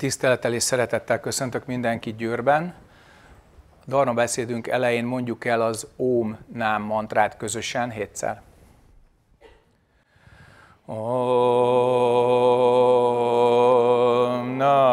Tisztelettel és szeretettel köszöntök mindenkit Győrben. A Darna beszédünk elején mondjuk el az Óm Nám mantrát közösen hétszer. Om Nam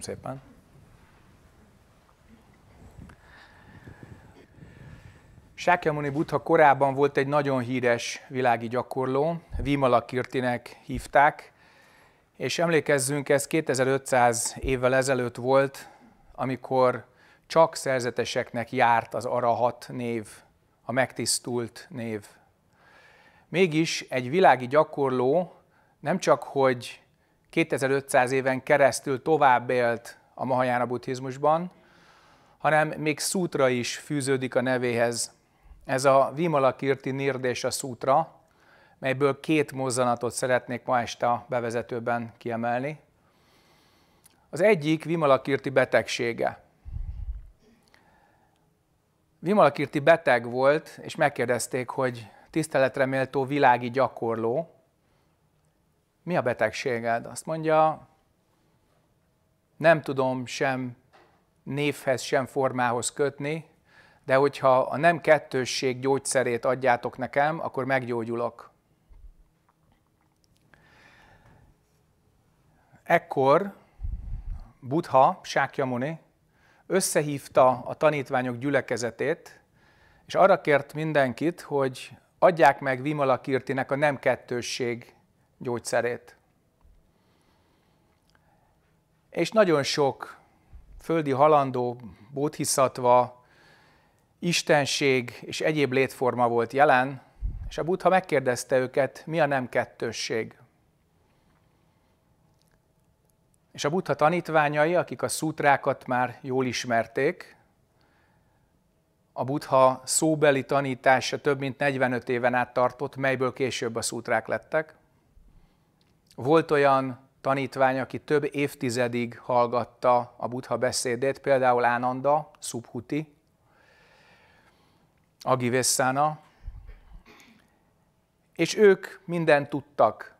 Köszönöm szépen. Sákyamuni Buddha korában volt egy nagyon híres világi gyakorló, Vimalakirtinek hívták, és emlékezzünk, ez 2500 évvel ezelőtt volt, amikor csak szerzeteseknek járt az Arahat név, a megtisztult név. Mégis egy világi gyakorló nem csak, hogy 2500 éven keresztül tovább élt a Mahajana buddhizmusban, hanem még szútra is fűződik a nevéhez. Ez a Vimalakirti a szútra, melyből két mozzanatot szeretnék ma este a bevezetőben kiemelni. Az egyik Vimalakirti betegsége. Vimalakirti beteg volt, és megkérdezték, hogy tiszteletre méltó világi gyakorló, mi a betegséged? Azt mondja, nem tudom sem névhez, sem formához kötni, de hogyha a nem kettősség gyógyszerét adjátok nekem, akkor meggyógyulok. Ekkor Buddha, Sákyamuni, összehívta a tanítványok gyülekezetét, és arra kért mindenkit, hogy adják meg Vimala Kirtinek a nem kettősség gyógyszerét. És nagyon sok földi halandó, bóthiszatva, istenség és egyéb létforma volt jelen, és a buddha megkérdezte őket, mi a nem kettősség. És a buddha tanítványai, akik a szútrákat már jól ismerték, a buddha szóbeli tanítása több mint 45 éven át tartott, melyből később a szútrák lettek, volt olyan tanítvány, aki több évtizedig hallgatta a Buddha beszédét, például Ánanda, Subhuti, vessana, és ők mindent tudtak.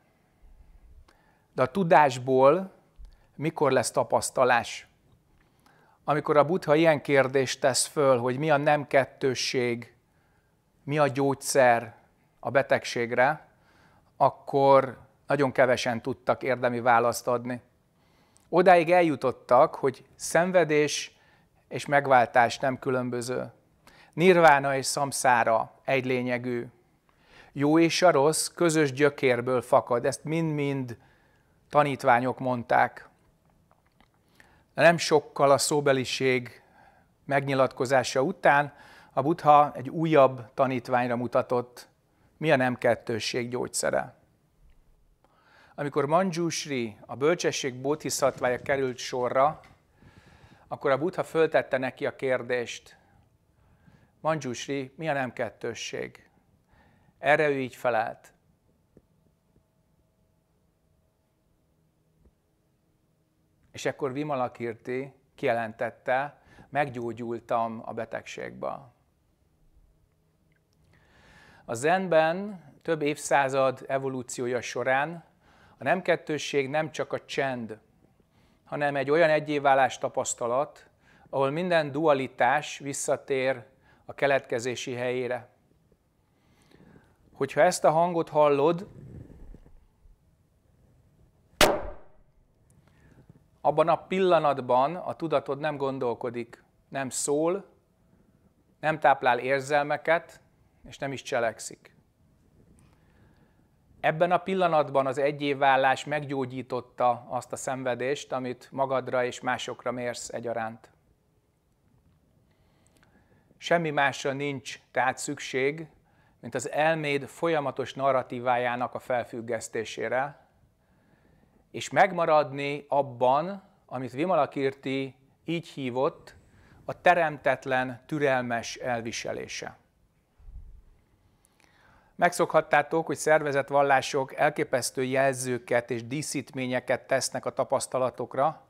De a tudásból mikor lesz tapasztalás? Amikor a Buddha ilyen kérdést tesz föl, hogy mi a nem kettősség, mi a gyógyszer a betegségre, akkor nagyon kevesen tudtak érdemi választ adni. Odáig eljutottak, hogy szenvedés és megváltás nem különböző. Nirvána és szamszára egy lényegű. Jó és a rossz közös gyökérből fakad, ezt mind-mind tanítványok mondták. De nem sokkal a szóbeliség megnyilatkozása után a Buddha egy újabb tanítványra mutatott, mi a nem kettősség gyógyszere. Amikor Manjushri a bölcsesség bódhiszatvája került sorra, akkor a Buddha föltette neki a kérdést, Manjushri, mi a nem kettősség? Erre ő így felelt. És ekkor Vimalakirti kijelentette, meggyógyultam a betegségből. A zenben több évszázad evolúciója során a nem kettősség nem csak a csend, hanem egy olyan egyéválás tapasztalat, ahol minden dualitás visszatér a keletkezési helyére. Hogyha ezt a hangot hallod, abban a pillanatban a tudatod nem gondolkodik, nem szól, nem táplál érzelmeket, és nem is cselekszik. Ebben a pillanatban az egyévvállás meggyógyította azt a szenvedést, amit magadra és másokra mérsz egyaránt. Semmi másra nincs tehát szükség, mint az elméd folyamatos narratívájának a felfüggesztésére, és megmaradni abban, amit Vimalakirti így hívott, a teremtetlen, türelmes elviselése. Megszokhattátok, hogy szervezetvallások, elképesztő jelzőket és díszítményeket tesznek a tapasztalatokra,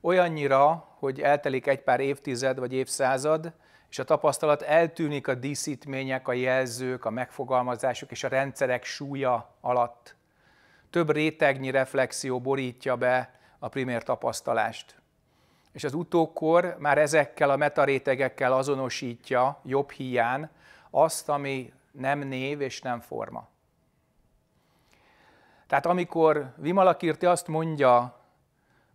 olyannyira, hogy eltelik egy pár évtized vagy évszázad, és a tapasztalat eltűnik a díszítmények, a jelzők, a megfogalmazások és a rendszerek súlya alatt. Több rétegnyi reflexió borítja be a primér tapasztalást. És az utókor már ezekkel a metarétegekkel azonosítja jobb hiány, azt, ami nem név és nem forma. Tehát amikor Vimalakirti azt mondja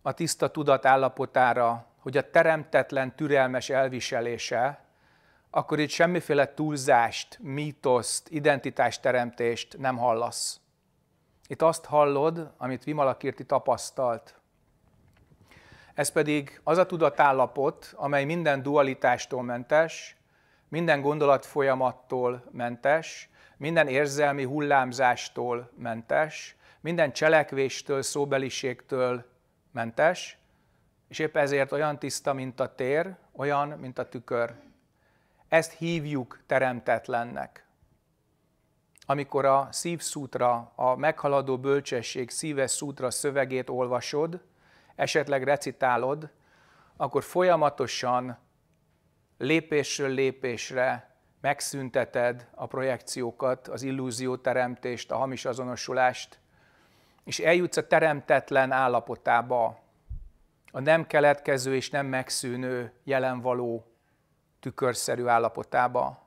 a tiszta tudat állapotára, hogy a teremtetlen türelmes elviselése, akkor itt semmiféle túlzást, mítoszt, identitásteremtést nem hallasz. Itt azt hallod, amit Vimalakirti tapasztalt. Ez pedig az a tudatállapot, amely minden dualitástól mentes, minden gondolat folyamattól mentes, minden érzelmi hullámzástól mentes, minden cselekvéstől, szóbeliségtől mentes, és épp ezért olyan tiszta, mint a tér, olyan, mint a tükör. Ezt hívjuk teremtetlennek. Amikor a szívszútra, a meghaladó bölcsesség szíves szútra szövegét olvasod, esetleg recitálod, akkor folyamatosan lépésről lépésre megszünteted a projekciókat, az illúzióteremtést, a hamis azonosulást, és eljutsz a teremtetlen állapotába, a nem keletkező és nem megszűnő jelenvaló tükörszerű állapotába.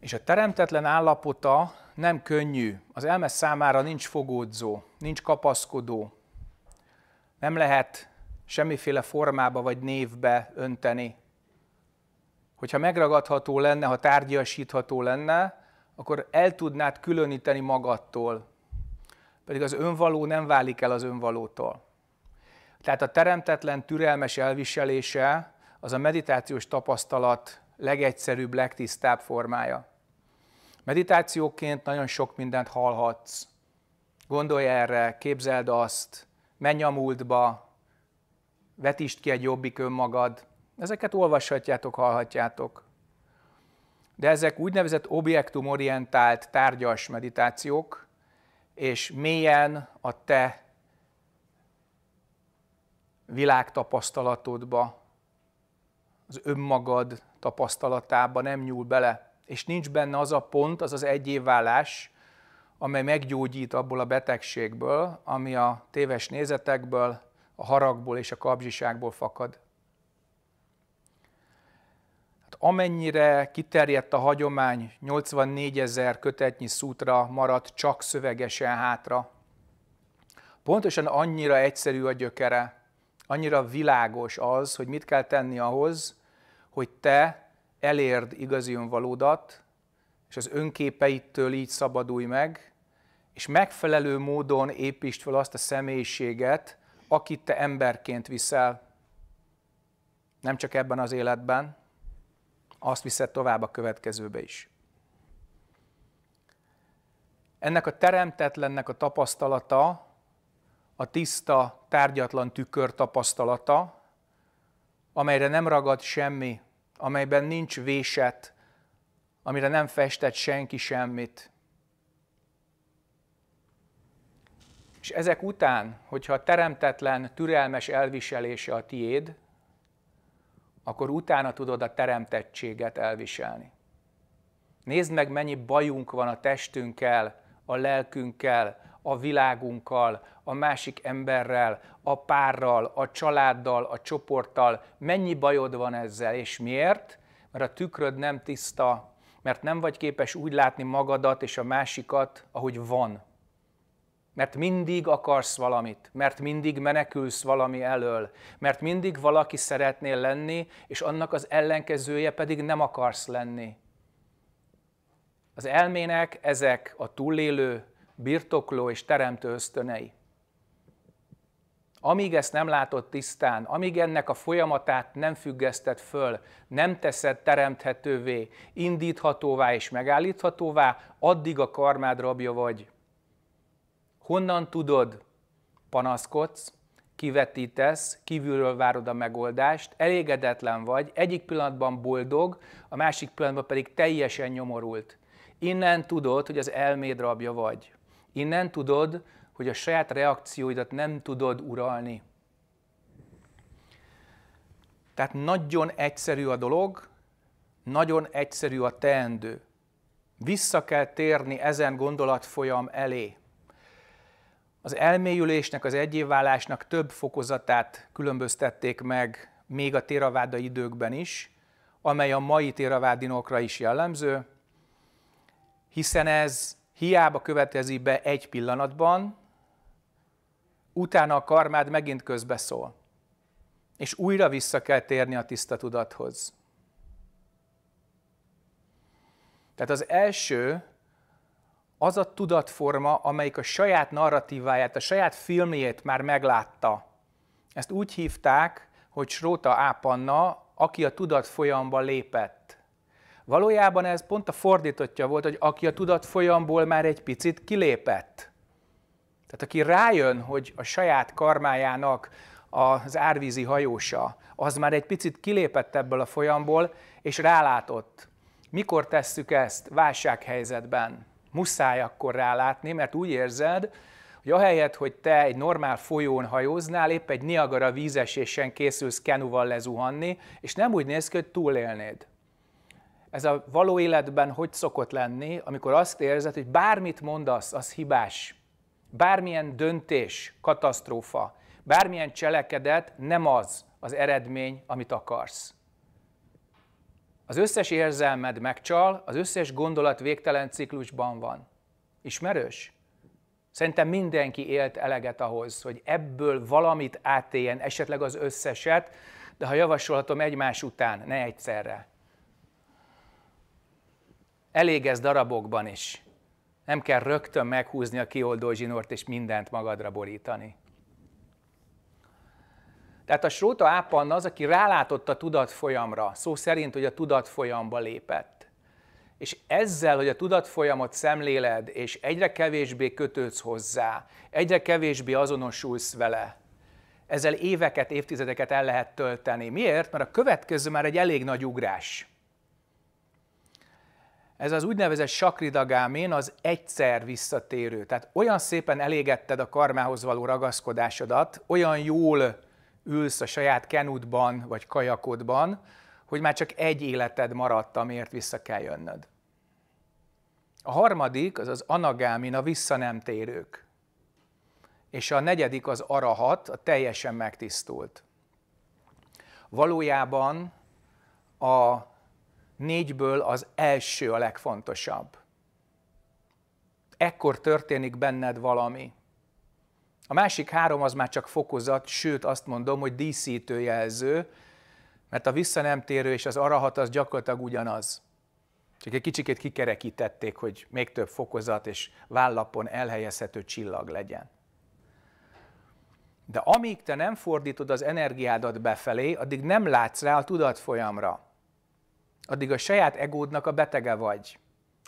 És a teremtetlen állapota nem könnyű, az elme számára nincs fogódzó, nincs kapaszkodó, nem lehet semmiféle formába vagy névbe önteni. Hogyha megragadható lenne, ha tárgyasítható lenne, akkor el tudnád különíteni magadtól. Pedig az önvaló nem válik el az önvalótól. Tehát a teremtetlen türelmes elviselése az a meditációs tapasztalat legegyszerűbb, legtisztább formája. Meditációként nagyon sok mindent hallhatsz. Gondolj erre, képzeld azt, menj a múltba, vetítsd ki egy jobbik önmagad, ezeket olvashatjátok, hallhatjátok. De ezek úgynevezett objektumorientált tárgyas meditációk, és mélyen a te világtapasztalatodba, az önmagad tapasztalatába nem nyúl bele, és nincs benne az a pont, az az egyévválás, amely meggyógyít abból a betegségből, ami a téves nézetekből, a haragból és a kapzsiságból fakad. Hát amennyire kiterjedt a hagyomány, 84 ezer kötetnyi szútra maradt csak szövegesen hátra. Pontosan annyira egyszerű a gyökere, annyira világos az, hogy mit kell tenni ahhoz, hogy te elérd igazi önvalódat, és az önképeitől így szabadulj meg, és megfelelő módon építsd fel azt a személyiséget, akit te emberként viszel, nem csak ebben az életben, azt viszed tovább a következőbe is. Ennek a teremtetlennek a tapasztalata, a tiszta, tárgyatlan tükör tapasztalata, amelyre nem ragad semmi, amelyben nincs véset, amire nem festett senki semmit, És ezek után, hogyha a teremtetlen, türelmes elviselése a tiéd, akkor utána tudod a teremtettséget elviselni. Nézd meg, mennyi bajunk van a testünkkel, a lelkünkkel, a világunkkal, a másik emberrel, a párral, a családdal, a csoporttal. Mennyi bajod van ezzel, és miért? Mert a tükröd nem tiszta, mert nem vagy képes úgy látni magadat és a másikat, ahogy van mert mindig akarsz valamit, mert mindig menekülsz valami elől, mert mindig valaki szeretnél lenni, és annak az ellenkezője pedig nem akarsz lenni. Az elmének ezek a túlélő, birtokló és teremtő ösztönei. Amíg ezt nem látod tisztán, amíg ennek a folyamatát nem függeszted föl, nem teszed teremthetővé, indíthatóvá és megállíthatóvá, addig a karmád rabja vagy. Honnan tudod, panaszkodsz, kivetítesz, kívülről várod a megoldást, elégedetlen vagy, egyik pillanatban boldog, a másik pillanatban pedig teljesen nyomorult. Innen tudod, hogy az elméd rabja vagy. Innen tudod, hogy a saját reakcióidat nem tudod uralni. Tehát nagyon egyszerű a dolog, nagyon egyszerű a teendő. Vissza kell térni ezen gondolatfolyam elé. Az elmélyülésnek, az egyévválásnak több fokozatát különböztették meg még a téraváda időkben is, amely a mai téravádinokra is jellemző, hiszen ez hiába követezi be egy pillanatban, utána a karmád megint közbeszól, és újra vissza kell térni a tiszta tudathoz. Tehát az első az a tudatforma, amelyik a saját narratíváját, a saját filmjét már meglátta. Ezt úgy hívták, hogy Sróta Ápanna, aki a tudat folyamba lépett. Valójában ez pont a fordítottja volt, hogy aki a tudat folyamból már egy picit kilépett. Tehát aki rájön, hogy a saját karmájának az árvízi hajósa, az már egy picit kilépett ebből a folyamból, és rálátott. Mikor tesszük ezt válsághelyzetben? Muszáj akkor rálátni, mert úgy érzed, hogy ahelyett, hogy te egy normál folyón hajóznál, épp egy Niagara vízesésen készülsz kenuval lezuhanni, és nem úgy néz ki, hogy túlélnéd. Ez a való életben hogy szokott lenni, amikor azt érzed, hogy bármit mondasz, az hibás. Bármilyen döntés, katasztrófa, bármilyen cselekedet nem az az eredmény, amit akarsz. Az összes érzelmed megcsal, az összes gondolat végtelen ciklusban van. Ismerős? Szerintem mindenki élt eleget ahhoz, hogy ebből valamit átéljen, esetleg az összeset, de ha javasolhatom egymás után, ne egyszerre. Elég ez darabokban is. Nem kell rögtön meghúzni a kioldó zsinort és mindent magadra borítani. Tehát a Sróta Ápanna az, aki rálátott a tudatfolyamra, szó szerint, hogy a tudatfolyamba lépett. És ezzel, hogy a tudatfolyamot szemléled, és egyre kevésbé kötődsz hozzá, egyre kevésbé azonosulsz vele, ezzel éveket, évtizedeket el lehet tölteni. Miért? Mert a következő már egy elég nagy ugrás. Ez az úgynevezett sakridagámén az egyszer visszatérő. Tehát olyan szépen elégetted a karmához való ragaszkodásodat, olyan jól ülsz a saját kenutban vagy kajakodban, hogy már csak egy életed maradt, amiért vissza kell jönnöd. A harmadik az az anagámin, a vissza nem térők. És a negyedik az arahat, a teljesen megtisztult. Valójában a négyből az első a legfontosabb. Ekkor történik benned valami. A másik három az már csak fokozat, sőt azt mondom, hogy díszítő jelző, mert a visszanemtérő és az arahat az gyakorlatilag ugyanaz. Csak egy kicsikét kikerekítették, hogy még több fokozat és vállapon elhelyezhető csillag legyen. De amíg te nem fordítod az energiádat befelé, addig nem látsz rá a tudatfolyamra. Addig a saját egódnak a betege vagy.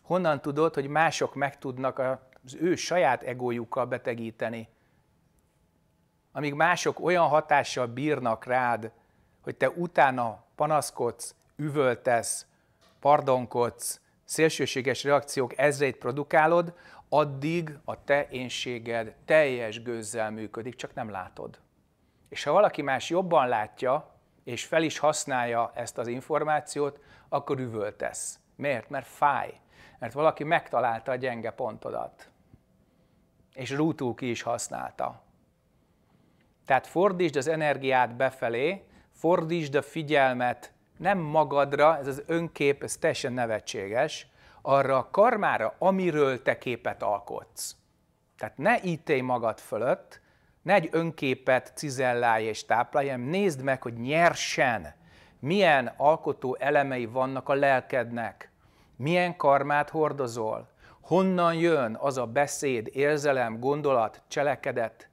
Honnan tudod, hogy mások meg tudnak az ő saját egójukkal betegíteni? amíg mások olyan hatással bírnak rád, hogy te utána panaszkodsz, üvöltesz, pardonkodsz, szélsőséges reakciók ezreit produkálod, addig a te énséged teljes gőzzel működik, csak nem látod. És ha valaki más jobban látja, és fel is használja ezt az információt, akkor üvöltesz. Miért? Mert fáj. Mert valaki megtalálta a gyenge pontodat. És rútul ki is használta. Tehát fordítsd az energiát befelé, fordítsd a figyelmet nem magadra, ez az önkép, ez teljesen nevetséges, arra a karmára, amiről te képet alkotsz. Tehát ne ítélj magad fölött, ne egy önképet cizellálj és táplálj, hanem nézd meg, hogy nyersen milyen alkotó elemei vannak a lelkednek, milyen karmát hordozol, honnan jön az a beszéd, érzelem, gondolat, cselekedet,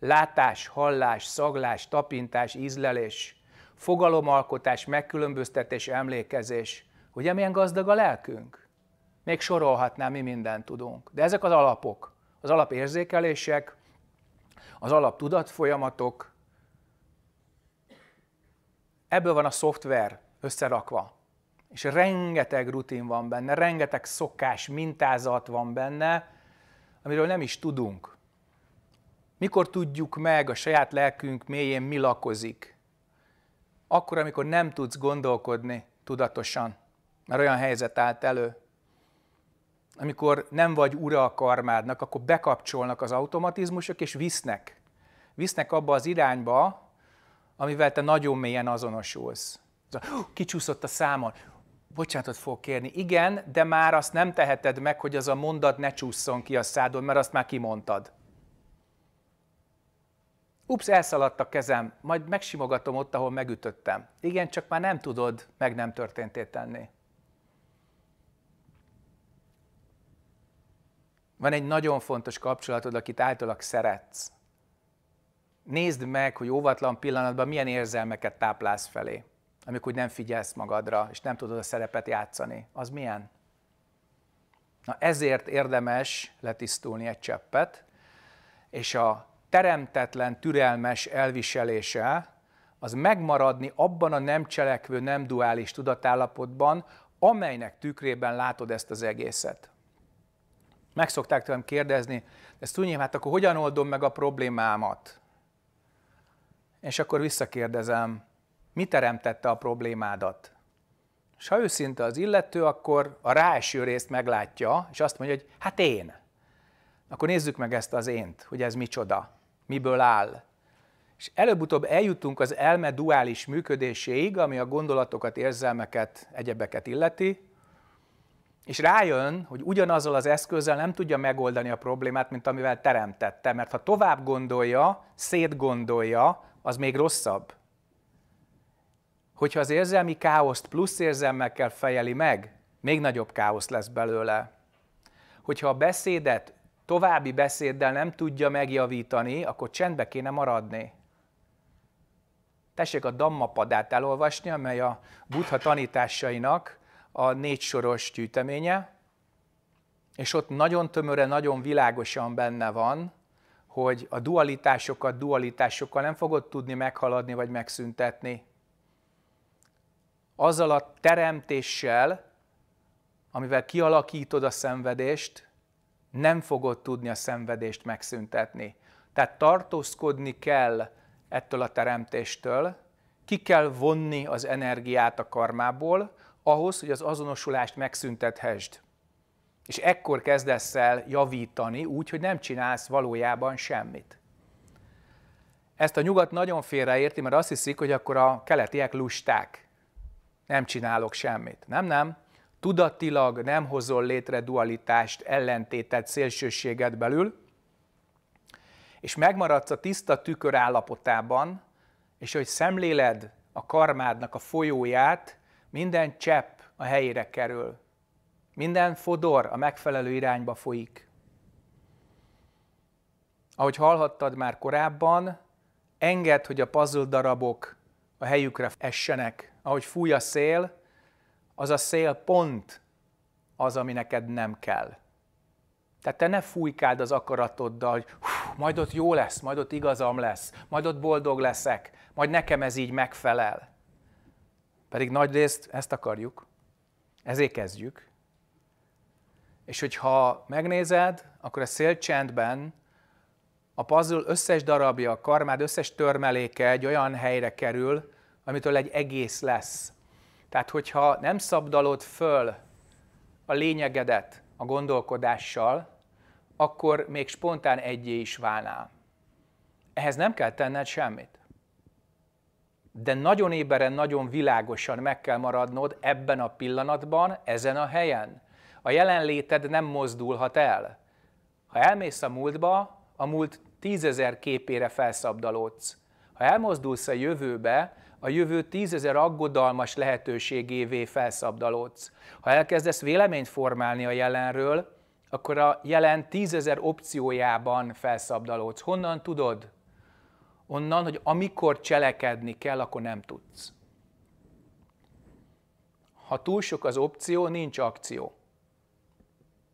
látás, hallás, szaglás, tapintás, ízlelés, fogalomalkotás, megkülönböztetés, emlékezés. Ugye milyen gazdag a lelkünk? Még sorolhatnám, mi mindent tudunk. De ezek az alapok, az alapérzékelések, az alap tudatfolyamatok, ebből van a szoftver összerakva. És rengeteg rutin van benne, rengeteg szokás, mintázat van benne, amiről nem is tudunk. Mikor tudjuk meg a saját lelkünk mélyén mi lakozik? Akkor, amikor nem tudsz gondolkodni tudatosan, mert olyan helyzet állt elő. Amikor nem vagy ura a karmádnak, akkor bekapcsolnak az automatizmusok, és visznek. Visznek abba az irányba, amivel te nagyon mélyen azonosulsz. Kicsúszott a számon. Bocsánatot fog kérni. Igen, de már azt nem teheted meg, hogy az a mondat ne csúszson ki a szádon, mert azt már kimondtad. Ups, elszaladt a kezem, majd megsimogatom ott, ahol megütöttem. Igen, csak már nem tudod meg nem történtét tenni. Van egy nagyon fontos kapcsolatod, akit általak szeretsz. Nézd meg, hogy óvatlan pillanatban milyen érzelmeket táplálsz felé, amikor nem figyelsz magadra, és nem tudod a szerepet játszani. Az milyen? Na ezért érdemes letisztulni egy cseppet, és a teremtetlen, türelmes elviselése, az megmaradni abban a nem cselekvő, nem duális tudatállapotban, amelynek tükrében látod ezt az egészet. Meg szokták tőlem kérdezni, ezt úgy hát akkor hogyan oldom meg a problémámat? És akkor visszakérdezem, mi teremtette a problémádat? És ha őszinte az illető, akkor a ráeső részt meglátja, és azt mondja, hogy hát én. Akkor nézzük meg ezt az ént, hogy ez micsoda miből áll. És előbb-utóbb eljutunk az elme duális működéséig, ami a gondolatokat, érzelmeket, egyebeket illeti, és rájön, hogy ugyanazzal az eszközzel nem tudja megoldani a problémát, mint amivel teremtette, mert ha tovább gondolja, szétgondolja, az még rosszabb. Hogyha az érzelmi káoszt plusz érzelmekkel fejeli meg, még nagyobb káosz lesz belőle. Hogyha a beszédet további beszéddel nem tudja megjavítani, akkor csendbe kéne maradni. Tessék a Dammapadát elolvasni, amely a buddha tanításainak a négy soros gyűjteménye, és ott nagyon tömöre, nagyon világosan benne van, hogy a dualitásokat dualitásokkal nem fogod tudni meghaladni vagy megszüntetni. Azzal a teremtéssel, amivel kialakítod a szenvedést, nem fogod tudni a szenvedést megszüntetni. Tehát tartózkodni kell ettől a teremtéstől, ki kell vonni az energiát a karmából, ahhoz, hogy az azonosulást megszüntethesd. És ekkor kezdesz el javítani úgy, hogy nem csinálsz valójában semmit. Ezt a nyugat nagyon félreérti, mert azt hiszik, hogy akkor a keletiek lusták. Nem csinálok semmit. Nem, nem tudatilag nem hozol létre dualitást, ellentétet, szélsőséget belül, és megmaradsz a tiszta tükör állapotában, és hogy szemléled a karmádnak a folyóját, minden csepp a helyére kerül. Minden fodor a megfelelő irányba folyik. Ahogy hallhattad már korábban, enged, hogy a puzzle darabok a helyükre essenek. Ahogy fúj a szél, az a szél pont az, ami neked nem kell. Tehát te ne fújkáld az akaratoddal, hogy hú, majd ott jó lesz, majd ott igazam lesz, majd ott boldog leszek, majd nekem ez így megfelel. Pedig nagy részt ezt akarjuk, ezért kezdjük. És hogyha megnézed, akkor a szélcsendben a puzzle összes darabja, a karmád összes törmeléke egy olyan helyre kerül, amitől egy egész lesz. Tehát, hogyha nem szabdalod föl a lényegedet a gondolkodással, akkor még spontán egyé is válnál. Ehhez nem kell tenned semmit. De nagyon éberen, nagyon világosan meg kell maradnod ebben a pillanatban, ezen a helyen. A jelenléted nem mozdulhat el. Ha elmész a múltba, a múlt tízezer képére felszabdalódsz. Ha elmozdulsz a jövőbe, a jövő tízezer aggodalmas lehetőségévé felszabdalódsz. Ha elkezdesz véleményt formálni a jelenről, akkor a jelen tízezer opciójában felszabdalódsz. Honnan tudod? Onnan, hogy amikor cselekedni kell, akkor nem tudsz. Ha túl sok az opció, nincs akció.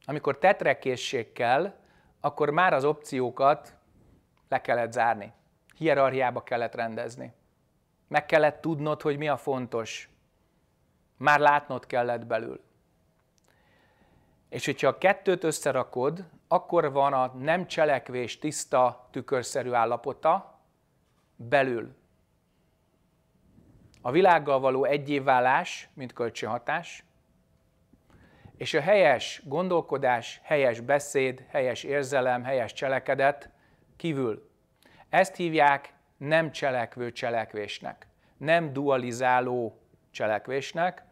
Amikor tetrekészség kell, akkor már az opciókat le kellett zárni. Hierarchiába kellett rendezni. Meg kellett tudnod, hogy mi a fontos. Már látnod kellett belül. És hogyha a kettőt összerakod, akkor van a nem cselekvés tiszta tükörszerű állapota belül. A világgal való egyévválás, mint kölcsönhatás, és a helyes gondolkodás, helyes beszéd, helyes érzelem, helyes cselekedet kívül. Ezt hívják nem cselekvő cselekvésnek, nem dualizáló cselekvésnek.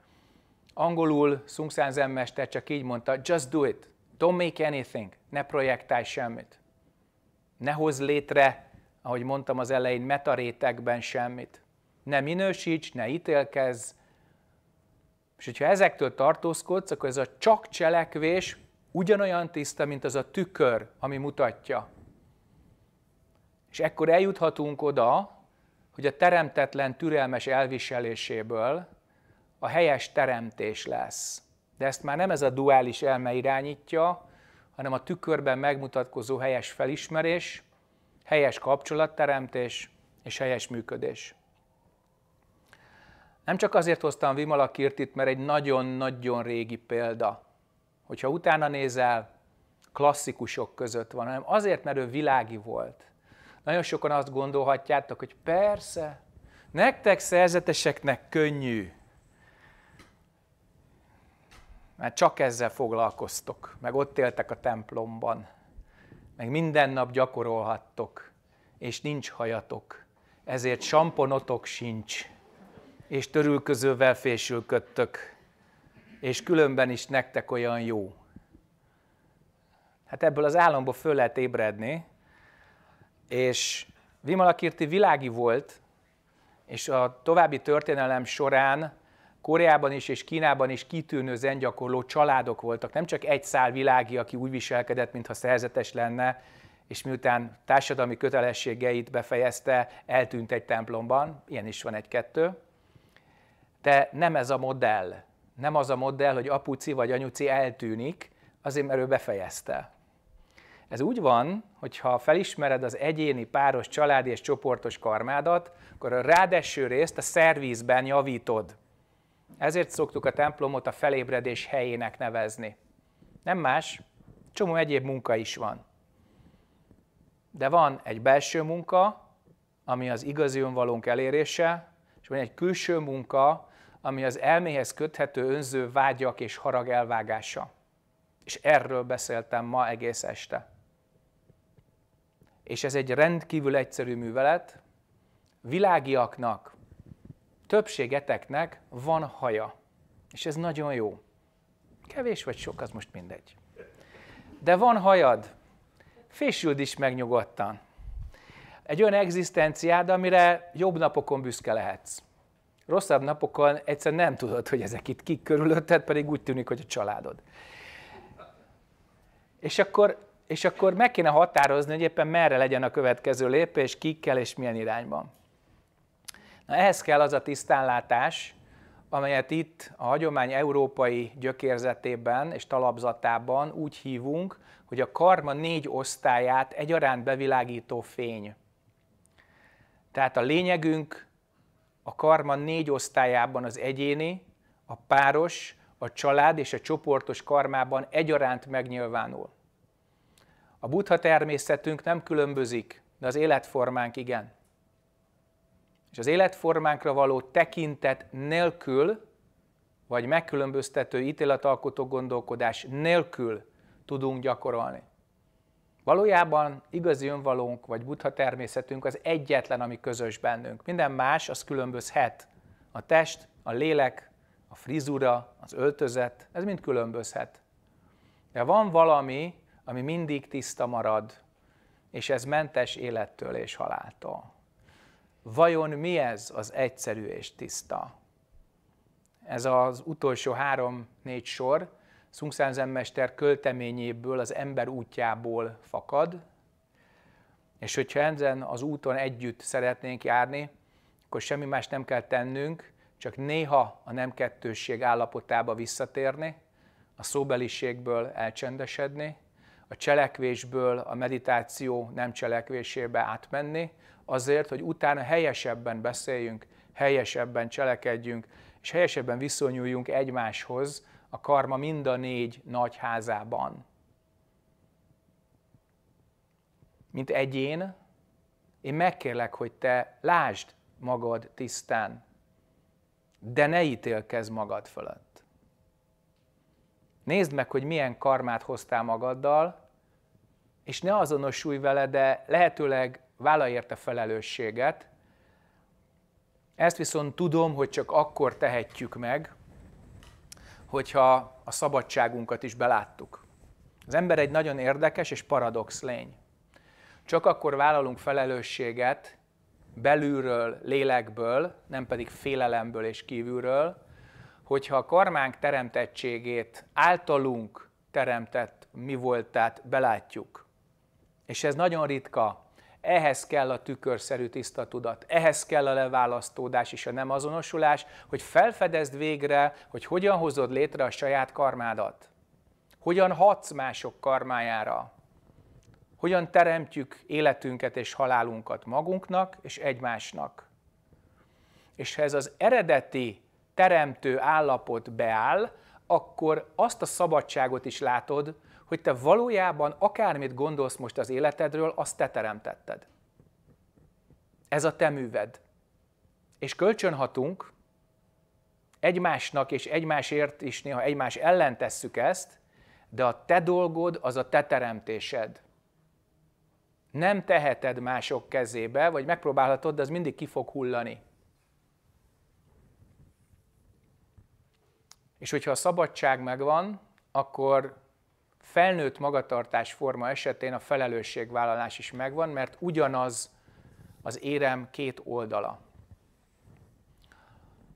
Angolul Sung San Zen mester csak így mondta, just do it, don't make anything, ne projektálj semmit. Ne hozz létre, ahogy mondtam az elején, metarétekben semmit. Ne minősíts, ne ítélkezz, és hogyha ezektől tartózkodsz, akkor ez a csak cselekvés ugyanolyan tiszta, mint az a tükör, ami mutatja, és ekkor eljuthatunk oda, hogy a teremtetlen türelmes elviseléséből a helyes teremtés lesz. De ezt már nem ez a duális elme irányítja, hanem a tükörben megmutatkozó helyes felismerés, helyes kapcsolatteremtés és helyes működés. Nem csak azért hoztam Vimala Kirtit, mert egy nagyon-nagyon régi példa. Hogyha utána nézel, klasszikusok között van, hanem azért, mert ő világi volt. Nagyon sokan azt gondolhatjátok, hogy persze, nektek szerzeteseknek könnyű, mert csak ezzel foglalkoztok, meg ott éltek a templomban, meg minden nap gyakorolhattok, és nincs hajatok, ezért samponotok sincs, és törülközővel fésülködtök, és különben is nektek olyan jó. Hát ebből az államból föl lehet ébredni, és Vimalakirti világi volt, és a további történelem során Koreában is és Kínában is kitűnő zengyakorló családok voltak. Nem csak egy szál világi, aki úgy viselkedett, mintha szerzetes lenne, és miután társadalmi kötelességeit befejezte, eltűnt egy templomban, ilyen is van egy-kettő. De nem ez a modell. Nem az a modell, hogy apuci vagy anyuci eltűnik, azért mert ő befejezte. Ez úgy van, hogyha felismered az egyéni, páros, családi és csoportos karmádat, akkor a rádeső részt a szervízben javítod. Ezért szoktuk a templomot a felébredés helyének nevezni. Nem más, csomó egyéb munka is van. De van egy belső munka, ami az igazi önvalónk elérése, és van egy külső munka, ami az elméhez köthető önző vágyak és harag elvágása. És erről beszéltem ma egész este és ez egy rendkívül egyszerű művelet, világiaknak, többségeteknek van haja. És ez nagyon jó. Kevés vagy sok, az most mindegy. De van hajad. Fésüld is meg nyugodtan. Egy olyan egzisztenciád, amire jobb napokon büszke lehetsz. Rosszabb napokon egyszer nem tudod, hogy ezek itt kik körülötted, pedig úgy tűnik, hogy a családod. És akkor és akkor meg kéne határozni, hogy éppen merre legyen a következő lépés, kikkel és milyen irányban. Na, ehhez kell az a tisztánlátás, amelyet itt a hagyomány európai gyökérzetében és talapzatában úgy hívunk, hogy a karma négy osztályát egyaránt bevilágító fény. Tehát a lényegünk a karma négy osztályában az egyéni, a páros, a család és a csoportos karmában egyaránt megnyilvánul. A buddha természetünk nem különbözik, de az életformánk igen. És az életformánkra való tekintet nélkül, vagy megkülönböztető ítéletalkotó gondolkodás nélkül tudunk gyakorolni. Valójában igazi önvalónk vagy buddha természetünk az egyetlen, ami közös bennünk. Minden más az különbözhet. A test, a lélek, a frizura, az öltözet, ez mind különbözhet. De van valami, ami mindig tiszta marad, és ez mentes élettől és haláltól. Vajon mi ez az egyszerű és tiszta? Ez az utolsó három-négy sor Szungszán költeményéből, az ember útjából fakad, és hogyha ezen az úton együtt szeretnénk járni, akkor semmi más nem kell tennünk, csak néha a nem kettősség állapotába visszatérni, a szóbeliségből elcsendesedni, a cselekvésből a meditáció nem cselekvésébe átmenni, azért, hogy utána helyesebben beszéljünk, helyesebben cselekedjünk, és helyesebben viszonyuljunk egymáshoz a karma mind a négy nagy házában. Mint egyén, én megkérlek, hogy te lásd magad tisztán, de ne ítélkezz magad fölött. Nézd meg, hogy milyen karmát hoztál magaddal, és ne azonosulj vele, de lehetőleg vállal érte felelősséget. Ezt viszont tudom, hogy csak akkor tehetjük meg, hogyha a szabadságunkat is beláttuk. Az ember egy nagyon érdekes és paradox lény. Csak akkor vállalunk felelősséget belülről, lélekből, nem pedig félelemből és kívülről, hogyha a karmánk teremtettségét általunk teremtett mi voltát belátjuk, és ez nagyon ritka, ehhez kell a tükörszerű tiszta tudat, ehhez kell a leválasztódás és a nem azonosulás, hogy felfedezd végre, hogy hogyan hozod létre a saját karmádat, hogyan hatsz mások karmájára, hogyan teremtjük életünket és halálunkat magunknak és egymásnak. És ha ez az eredeti teremtő állapot beáll, akkor azt a szabadságot is látod, hogy te valójában akármit gondolsz most az életedről, azt te teremtetted. Ez a te műved. És kölcsönhatunk egymásnak, és egymásért is néha egymás ellen tesszük ezt, de a te dolgod az a te teremtésed. Nem teheted mások kezébe, vagy megpróbálhatod, de az mindig ki fog hullani. És hogyha a szabadság megvan, akkor felnőtt magatartás forma esetén a felelősségvállalás is megvan, mert ugyanaz az érem két oldala.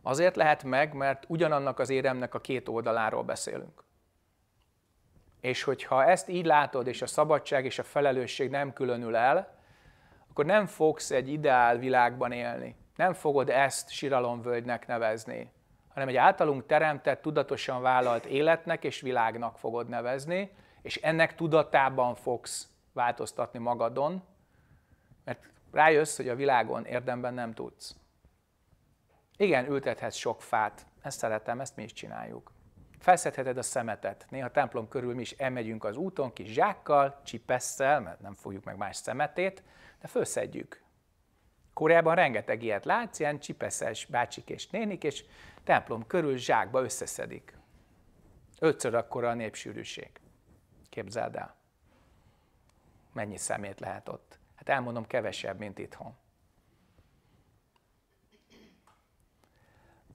Azért lehet meg, mert ugyanannak az éremnek a két oldaláról beszélünk. És hogyha ezt így látod, és a szabadság és a felelősség nem különül el, akkor nem fogsz egy ideál világban élni. Nem fogod ezt siralomvölgynek nevezni, hanem egy általunk teremtett, tudatosan vállalt életnek és világnak fogod nevezni, és ennek tudatában fogsz változtatni magadon, mert rájössz, hogy a világon érdemben nem tudsz. Igen, ültethetsz sok fát, ezt szeretem, ezt mi is csináljuk. Felszedheted a szemetet. Néha templom körül mi is elmegyünk az úton kis zsákkal, csipesszel, mert nem fogjuk meg más szemetét, de felszedjük. Koreában rengeteg ilyet látsz, ilyen csipeszes bácsik és nénik, és templom körül zsákba összeszedik. Ötször akkora a népsűrűség. Képzeld el. Mennyi szemét lehet ott? Hát elmondom, kevesebb, mint itthon.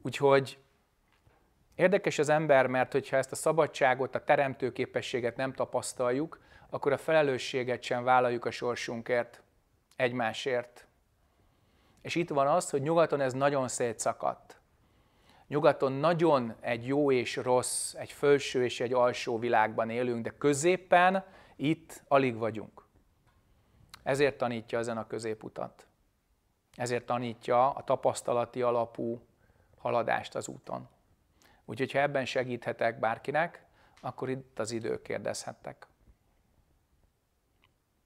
Úgyhogy érdekes az ember, mert hogyha ezt a szabadságot, a teremtő képességet nem tapasztaljuk, akkor a felelősséget sem vállaljuk a sorsunkért, egymásért. És itt van az, hogy nyugaton ez nagyon szétszakadt. Nyugaton nagyon egy jó és rossz, egy felső és egy alsó világban élünk, de középen itt alig vagyunk. Ezért tanítja ezen a középutat. Ezért tanítja a tapasztalati alapú haladást az úton. Úgyhogy ha ebben segíthetek bárkinek, akkor itt az idő kérdezhettek.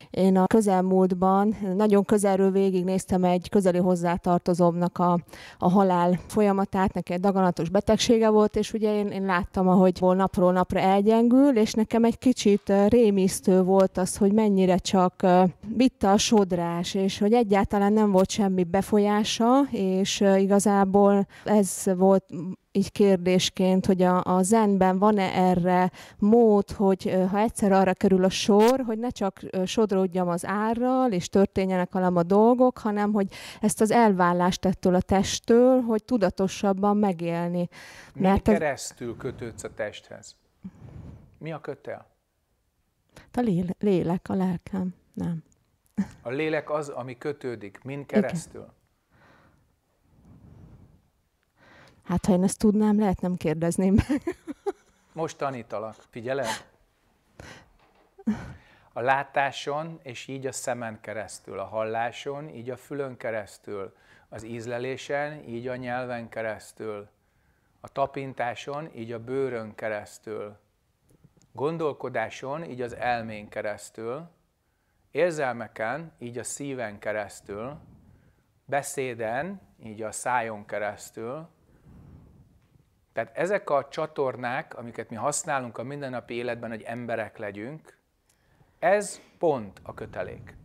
Én a közelmúltban nagyon közelről végignéztem egy közeli hozzátartozómnak a, a halál folyamatát, neki egy daganatos betegsége volt, és ugye én, én láttam, ahogy napról napra elgyengül, és nekem egy kicsit rémisztő volt az, hogy mennyire csak vitte a sodrás, és hogy egyáltalán nem volt semmi befolyása, és igazából ez volt így kérdésként, hogy a, a zenben van-e erre mód, hogy ha egyszer arra kerül a sor, hogy ne csak sodródjam az árral, és történjenek alama dolgok, hanem hogy ezt az elvállást ettől a testtől, hogy tudatosabban megélni. Mert Mi keresztül az... kötődsz a testhez? Mi a kötel? Hát a lélek, a lelkem, nem. A lélek az, ami kötődik, mind keresztül. Igen. Hát, ha én ezt tudnám, lehet nem kérdezném meg. Most tanítalak, figyeled? A látáson, és így a szemen keresztül, a halláson, így a fülön keresztül, az ízlelésen, így a nyelven keresztül, a tapintáson, így a bőrön keresztül, gondolkodáson, így az elmén keresztül, érzelmeken, így a szíven keresztül, beszéden, így a szájon keresztül, tehát ezek a csatornák, amiket mi használunk a mindennapi életben, hogy emberek legyünk, ez pont a kötelék.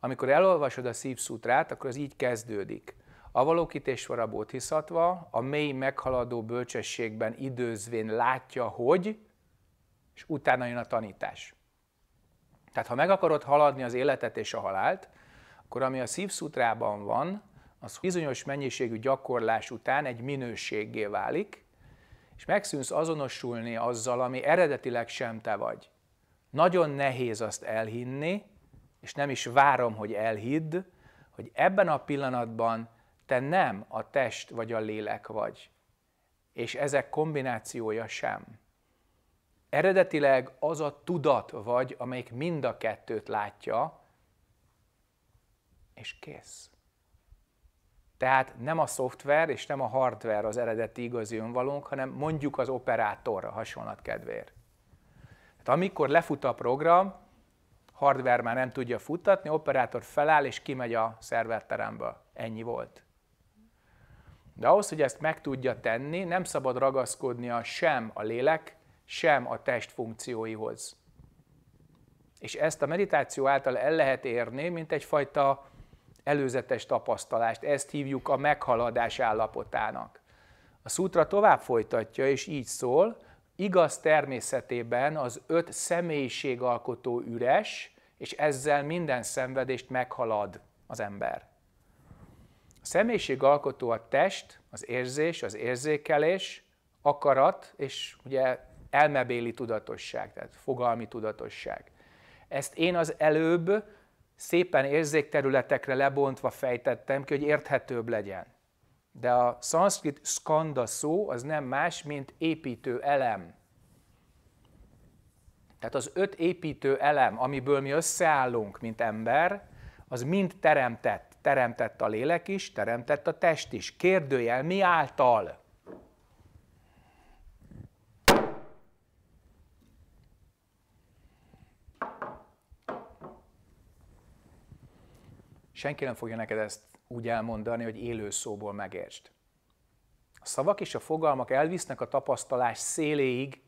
Amikor elolvasod a szívszútrát, akkor az így kezdődik. A valókítés varabót hiszatva, a mély meghaladó bölcsességben időzvén látja, hogy, és utána jön a tanítás. Tehát ha meg akarod haladni az életet és a halált, akkor ami a szívszútrában van, az bizonyos mennyiségű gyakorlás után egy minőséggé válik, és megszűnsz azonosulni azzal, ami eredetileg sem te vagy. Nagyon nehéz azt elhinni, és nem is várom, hogy elhidd, hogy ebben a pillanatban te nem a test vagy a lélek vagy, és ezek kombinációja sem. Eredetileg az a tudat vagy, amelyik mind a kettőt látja, és kész. Tehát nem a szoftver és nem a hardware az eredeti igazi önvalónk, hanem mondjuk az operátor a hasonlat kedvéért. Tehát amikor lefut a program, hardware már nem tudja futtatni, operátor feláll és kimegy a szerverterembe. Ennyi volt. De ahhoz, hogy ezt meg tudja tenni, nem szabad ragaszkodnia sem a lélek, sem a test funkcióihoz. És ezt a meditáció által el lehet érni, mint egyfajta előzetes tapasztalást, ezt hívjuk a meghaladás állapotának. A szútra tovább folytatja, és így szól, igaz természetében az öt személyiségalkotó üres, és ezzel minden szenvedést meghalad az ember. A személyiségalkotó a test, az érzés, az érzékelés, akarat, és ugye elmebéli tudatosság, tehát fogalmi tudatosság. Ezt én az előbb szépen érzékterületekre lebontva fejtettem ki, hogy érthetőbb legyen. De a szanszkrit skanda szó az nem más, mint építő elem. Tehát az öt építő elem, amiből mi összeállunk, mint ember, az mind teremtett. Teremtett a lélek is, teremtett a test is. Kérdőjel, mi által? senki nem fogja neked ezt úgy elmondani, hogy élő szóból megértsd. A szavak és a fogalmak elvisznek a tapasztalás széléig,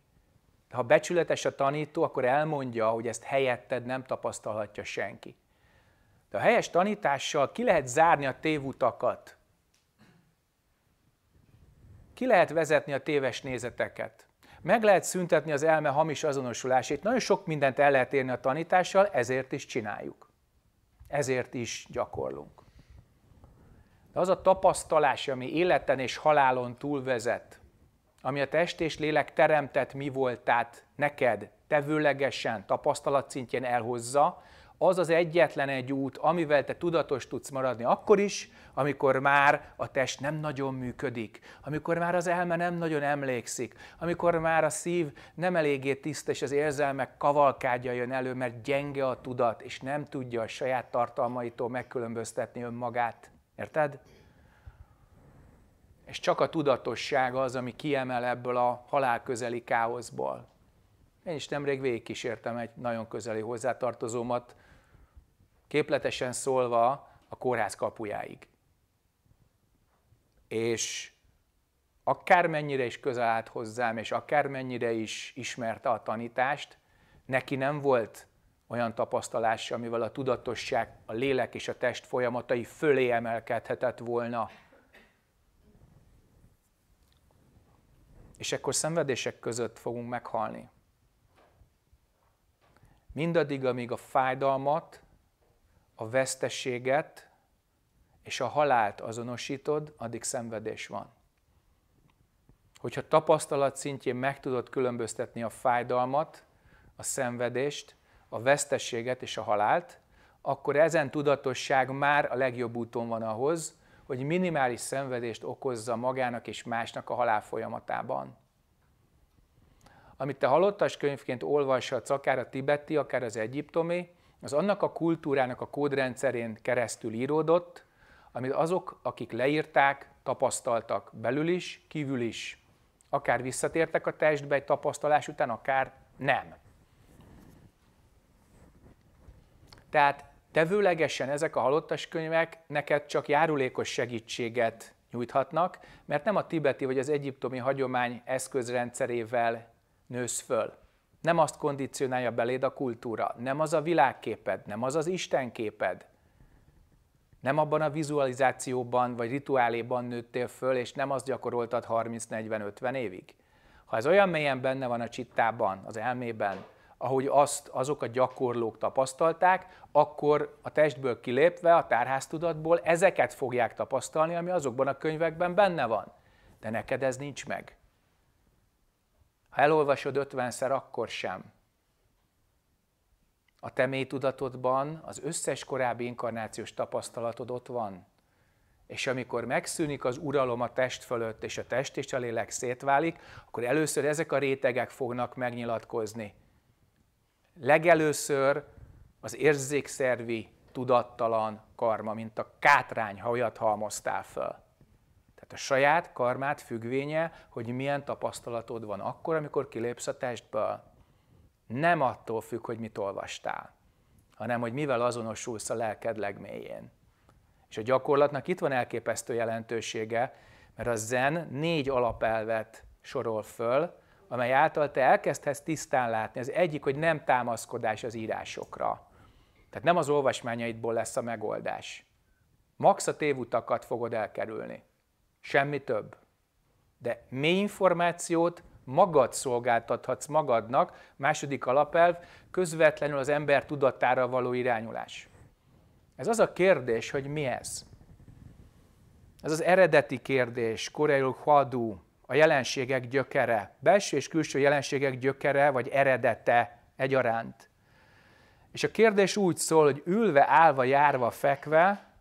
de ha becsületes a tanító, akkor elmondja, hogy ezt helyetted nem tapasztalhatja senki. De a helyes tanítással ki lehet zárni a tévutakat, ki lehet vezetni a téves nézeteket, meg lehet szüntetni az elme hamis azonosulásét, nagyon sok mindent el lehet érni a tanítással, ezért is csináljuk ezért is gyakorlunk. De az a tapasztalás, ami életen és halálon túl vezet, ami a test és lélek teremtett mi voltát neked tevőlegesen, tapasztalat szintjén elhozza, az az egyetlen egy út, amivel te tudatos tudsz maradni akkor is, amikor már a test nem nagyon működik, amikor már az elme nem nagyon emlékszik, amikor már a szív nem eléggé tiszta, és az érzelmek kavalkádja jön elő, mert gyenge a tudat, és nem tudja a saját tartalmaitól megkülönböztetni önmagát. Érted? És csak a tudatosság az, ami kiemel ebből a halálközeli káoszból. Én is nemrég végigkísértem egy nagyon közeli hozzátartozómat, képletesen szólva a kórház kapujáig. És akármennyire is közel állt hozzám, és akármennyire is ismerte a tanítást, neki nem volt olyan tapasztalása, amivel a tudatosság, a lélek és a test folyamatai fölé emelkedhetett volna. És ekkor szenvedések között fogunk meghalni. Mindaddig, amíg a fájdalmat a vesztességet és a halált azonosítod, addig szenvedés van. Hogyha tapasztalat szintjén meg tudod különböztetni a fájdalmat, a szenvedést, a vesztességet és a halált, akkor ezen tudatosság már a legjobb úton van ahhoz, hogy minimális szenvedést okozza magának és másnak a halál folyamatában. Amit te halottas könyvként olvashatsz, akár a tibeti, akár az egyiptomi, az annak a kultúrának a kódrendszerén keresztül íródott, amit azok, akik leírták, tapasztaltak belül is, kívül is. Akár visszatértek a testbe egy tapasztalás után, akár nem. Tehát tevőlegesen ezek a halottas könyvek neked csak járulékos segítséget nyújthatnak, mert nem a tibeti vagy az egyiptomi hagyomány eszközrendszerével nősz föl. Nem azt kondicionálja beléd a kultúra, nem az a világképed, nem az az istenképed, nem abban a vizualizációban vagy rituáléban nőttél föl, és nem azt gyakoroltad 30-40-50 évig. Ha ez olyan mélyen benne van a csittában, az elmében, ahogy azt azok a gyakorlók tapasztalták, akkor a testből kilépve, a tárháztudatból ezeket fogják tapasztalni, ami azokban a könyvekben benne van. De neked ez nincs meg. Ha elolvasod ötvenszer, akkor sem. A te mély tudatodban az összes korábbi inkarnációs tapasztalatod ott van. És amikor megszűnik az uralom a test fölött, és a test és a lélek szétválik, akkor először ezek a rétegek fognak megnyilatkozni. Legelőször az érzékszervi tudattalan karma, mint a kátrány, ha olyat halmoztál föl. Tehát a saját karmát függvénye, hogy milyen tapasztalatod van akkor, amikor kilépsz a testből. Nem attól függ, hogy mit olvastál, hanem hogy mivel azonosulsz a lelked legmélyén. És a gyakorlatnak itt van elképesztő jelentősége, mert a zen négy alapelvet sorol föl, amely által te elkezdhetsz tisztán látni. Az egyik, hogy nem támaszkodás az írásokra. Tehát nem az olvasmányaidból lesz a megoldás. Max a tévutakat fogod elkerülni semmi több. De mély információt magad szolgáltathatsz magadnak, második alapelv, közvetlenül az ember tudatára való irányulás. Ez az a kérdés, hogy mi ez? Ez az eredeti kérdés, Koreil hadú, a jelenségek gyökere, belső és külső jelenségek gyökere vagy eredete egyaránt. És a kérdés úgy szól, hogy ülve, állva, járva, fekve,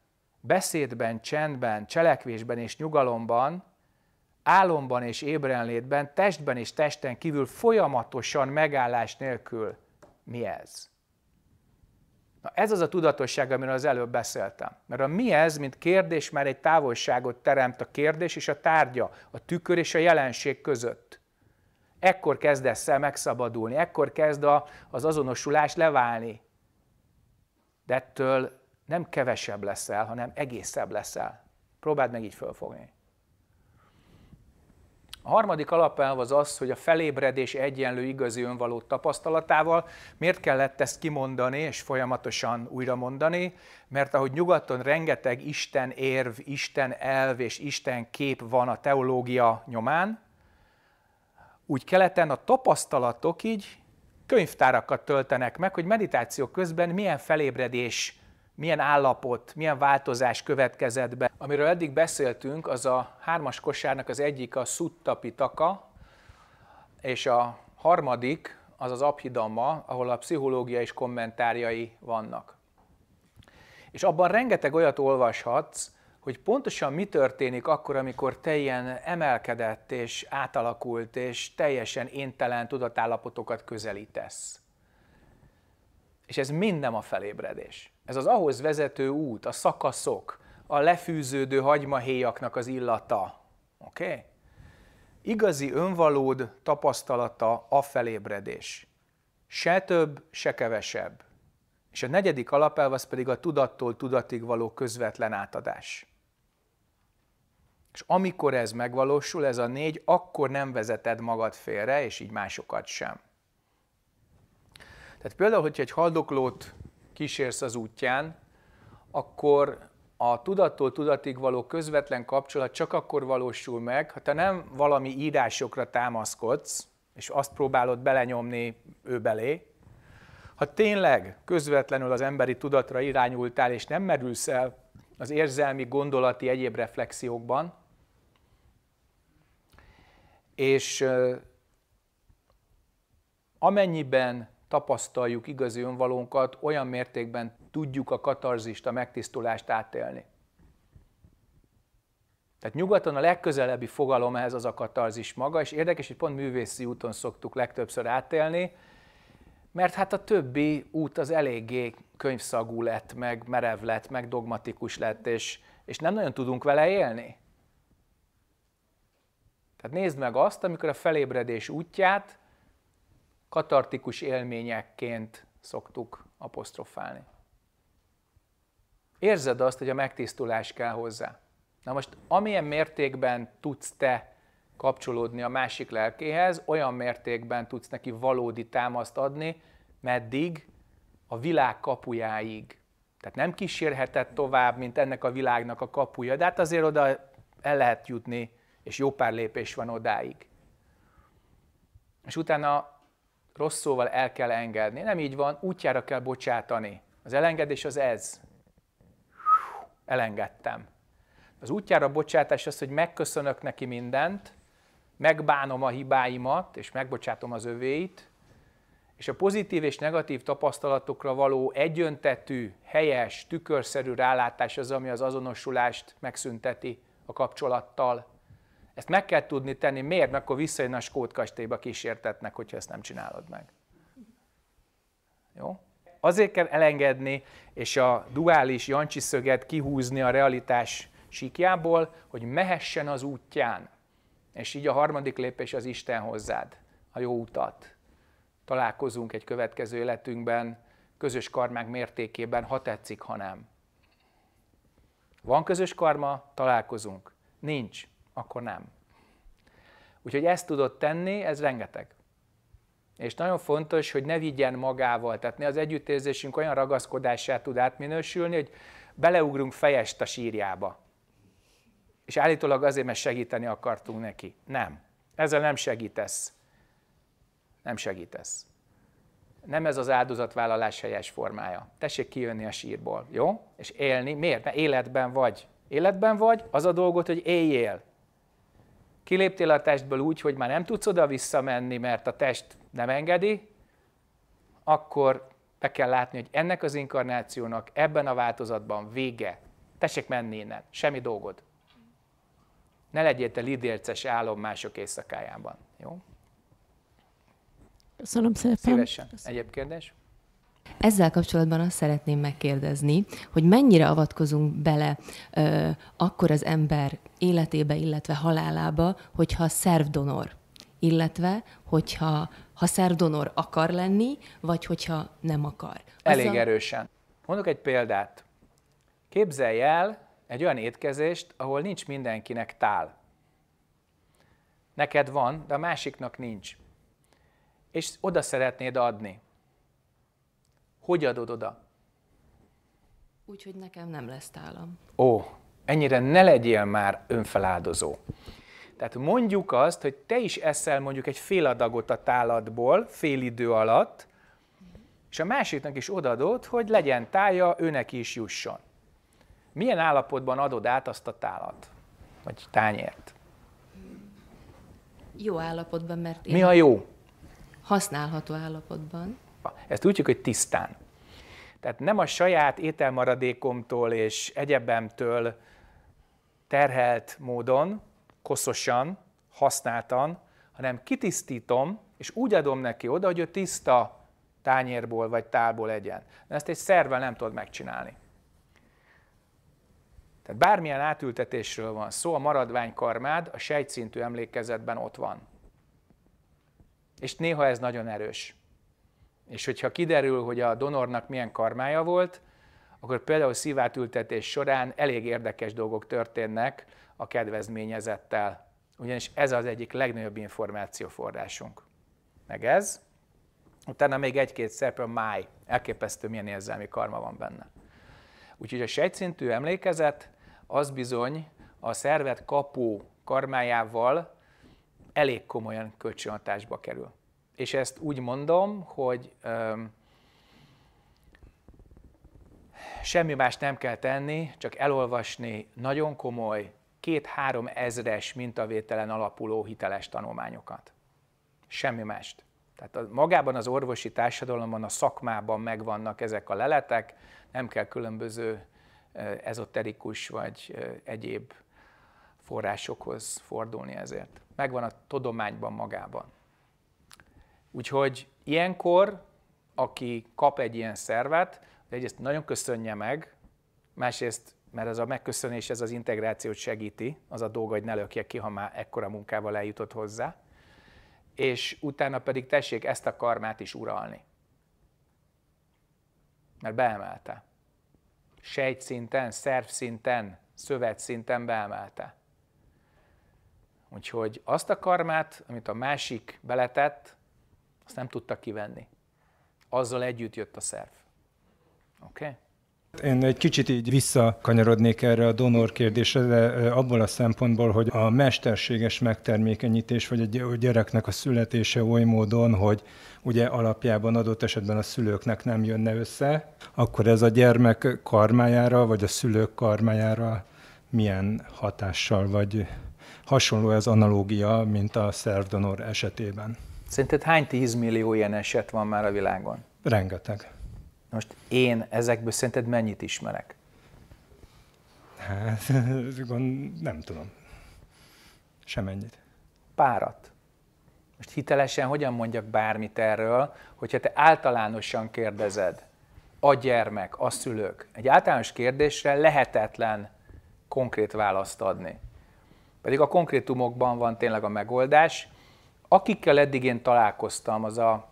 beszédben, csendben, cselekvésben és nyugalomban, álomban és ébrenlétben, testben és testen kívül folyamatosan megállás nélkül mi ez? Na ez az a tudatosság, amiről az előbb beszéltem. Mert a mi ez, mint kérdés már egy távolságot teremt a kérdés és a tárgya, a tükör és a jelenség között. Ekkor kezdesz el megszabadulni, ekkor kezd az azonosulás leválni. De ettől nem kevesebb leszel, hanem egészebb leszel. Próbáld meg így fölfogni. A harmadik alapelv az az, hogy a felébredés egyenlő igazi önvaló tapasztalatával. Miért kellett ezt kimondani és folyamatosan újra mondani? Mert ahogy nyugaton rengeteg Isten érv, Isten elv és Isten kép van a teológia nyomán, úgy keleten a tapasztalatok így könyvtárakat töltenek meg, hogy meditáció közben milyen felébredés milyen állapot, milyen változás következett be. Amiről eddig beszéltünk, az a hármas kosárnak az egyik a szuttapitaka, és a harmadik az az abhidamma, ahol a pszichológia és kommentárjai vannak. És abban rengeteg olyat olvashatsz, hogy pontosan mi történik akkor, amikor te ilyen emelkedett és átalakult és teljesen éntelen tudatállapotokat közelítesz. És ez mind nem a felébredés. Ez az ahhoz vezető út, a szakaszok, a lefűződő hagymahéjaknak az illata. Oké? Okay? Igazi önvalód tapasztalata a felébredés. Se több, se kevesebb. És a negyedik alapelv az pedig a tudattól tudatig való közvetlen átadás. És amikor ez megvalósul, ez a négy, akkor nem vezeted magad félre, és így másokat sem. Tehát például, hogyha egy haldoklót kísérsz az útján, akkor a tudattól tudatig való közvetlen kapcsolat csak akkor valósul meg, ha te nem valami írásokra támaszkodsz, és azt próbálod belenyomni ő belé, ha tényleg közvetlenül az emberi tudatra irányultál, és nem merülsz el az érzelmi, gondolati, egyéb reflexiókban, és amennyiben tapasztaljuk igazi önvalónkat, olyan mértékben tudjuk a katarzista megtisztulást átélni. Tehát nyugaton a legközelebbi fogalom ehhez az a katarzis maga, és érdekes, hogy pont művészi úton szoktuk legtöbbször átélni, mert hát a többi út az eléggé könyvszagú lett, meg merev lett, meg dogmatikus lett, és, és nem nagyon tudunk vele élni. Tehát nézd meg azt, amikor a felébredés útját katartikus élményekként szoktuk apostrofálni. Érzed azt, hogy a megtisztulás kell hozzá. Na most, amilyen mértékben tudsz te kapcsolódni a másik lelkéhez, olyan mértékben tudsz neki valódi támaszt adni, meddig a világ kapujáig. Tehát nem kísérheted tovább, mint ennek a világnak a kapuja, de hát azért oda el lehet jutni, és jó pár lépés van odáig. És utána rossz szóval el kell engedni. Nem így van, útjára kell bocsátani. Az elengedés az ez. Elengedtem. Az útjára bocsátás az, hogy megköszönök neki mindent, megbánom a hibáimat, és megbocsátom az övéit, és a pozitív és negatív tapasztalatokra való egyöntetű, helyes, tükörszerű rálátás az, ami az azonosulást megszünteti a kapcsolattal. Ezt meg kell tudni tenni, miért? Mert akkor visszajön a Skót kastélyba kísértetnek, hogyha ezt nem csinálod meg. Jó? Azért kell elengedni, és a duális Jancsi szöget kihúzni a realitás síkjából, hogy mehessen az útján. És így a harmadik lépés az Isten hozzád, a jó utat. Találkozunk egy következő életünkben, közös karmák mértékében, ha tetszik, ha nem. Van közös karma, találkozunk. Nincs, akkor nem. Úgyhogy ezt tudod tenni, ez rengeteg. És nagyon fontos, hogy ne vigyen magával, tehát ne az együttérzésünk olyan ragaszkodását tud átminősülni, hogy beleugrunk fejest a sírjába. És állítólag azért, mert segíteni akartunk neki. Nem. Ezzel nem segítesz. Nem segítesz. Nem ez az áldozatvállalás helyes formája. Tessék kijönni a sírból, jó? És élni. Miért? Mert életben vagy. Életben vagy, az a dolgot, hogy éljél kiléptél a testből úgy, hogy már nem tudsz oda visszamenni, mert a test nem engedi, akkor be kell látni, hogy ennek az inkarnációnak ebben a változatban vége. Tessék menni innen, semmi dolgod. Ne legyél te lidérces álom mások éjszakájában. Jó? Köszönöm szépen. Szívesen. Köszönöm. Egyéb kérdés? Ezzel kapcsolatban azt szeretném megkérdezni, hogy mennyire avatkozunk bele ö, akkor az ember életébe, illetve halálába, hogyha szervdonor, illetve hogyha ha szervdonor akar lenni, vagy hogyha nem akar. Azzal... Elég erősen. Mondok egy példát. Képzelj el egy olyan étkezést, ahol nincs mindenkinek tál. Neked van, de a másiknak nincs. És oda szeretnéd adni. Hogy adod oda? Úgyhogy nekem nem lesz tálam. Ó, ennyire ne legyél már önfeláldozó. Tehát mondjuk azt, hogy te is eszel mondjuk egy fél adagot a táladból fél idő alatt, és a másiknak is odadod, hogy legyen tája, őnek is jusson. Milyen állapotban adod át azt a tálat, vagy tányért? Jó állapotban, mert... Mi a jó? Használható állapotban tisztába. Ezt úgy hogy tisztán. Tehát nem a saját ételmaradékomtól és egyebemtől terhelt módon, koszosan, használtan, hanem kitisztítom, és úgy adom neki oda, hogy ő tiszta tányérból vagy tálból legyen. De ezt egy szervvel nem tudod megcsinálni. Tehát bármilyen átültetésről van szó, a maradványkarmád, a sejtszintű emlékezetben ott van. És néha ez nagyon erős. És hogyha kiderül, hogy a donornak milyen karmája volt, akkor például szívátültetés során elég érdekes dolgok történnek a kedvezményezettel. Ugyanis ez az egyik legnagyobb információforrásunk. Meg ez, utána még egy-két szerep a máj. Elképesztő, milyen érzelmi karma van benne. Úgyhogy a sejtszintű emlékezet az bizony a szervet kapó karmájával elég komolyan kölcsönhatásba kerül és ezt úgy mondom, hogy um, semmi más nem kell tenni, csak elolvasni nagyon komoly, két-három ezres mintavételen alapuló hiteles tanulmányokat. Semmi mást. Tehát magában az orvosi társadalomban, a szakmában megvannak ezek a leletek, nem kell különböző ezoterikus vagy egyéb forrásokhoz fordulni ezért. Megvan a tudományban magában. Úgyhogy ilyenkor, aki kap egy ilyen szervet, de egyrészt nagyon köszönje meg, másrészt, mert ez a megköszönés, ez az integrációt segíti, az a dolga, hogy ne lökje ki, ha már ekkora munkával eljutott hozzá, és utána pedig tessék ezt a karmát is uralni. Mert beemelte. szinten, szervszinten, szövetszinten beemelte. Úgyhogy azt a karmát, amit a másik beletett, azt nem tudtak kivenni. Azzal együtt jött a szerv. Oké? Okay? Én egy kicsit így visszakanyarodnék erre a donor kérdésre, de abból a szempontból, hogy a mesterséges megtermékenyítés, vagy a gyereknek a születése oly módon, hogy ugye alapjában adott esetben a szülőknek nem jönne össze, akkor ez a gyermek karmájára, vagy a szülők karmájára milyen hatással, vagy hasonló ez analógia, mint a szervdonor esetében? Szerinted hány tízmillió ilyen eset van már a világon? Rengeteg. Most én ezekből szerinted mennyit ismerek? Hát, nem tudom. Semennyit. Párat. Most hitelesen hogyan mondjak bármit erről, hogyha te általánosan kérdezed, a gyermek, a szülők, egy általános kérdésre lehetetlen konkrét választ adni. Pedig a konkrétumokban van tényleg a megoldás, akikkel eddig én találkoztam, az a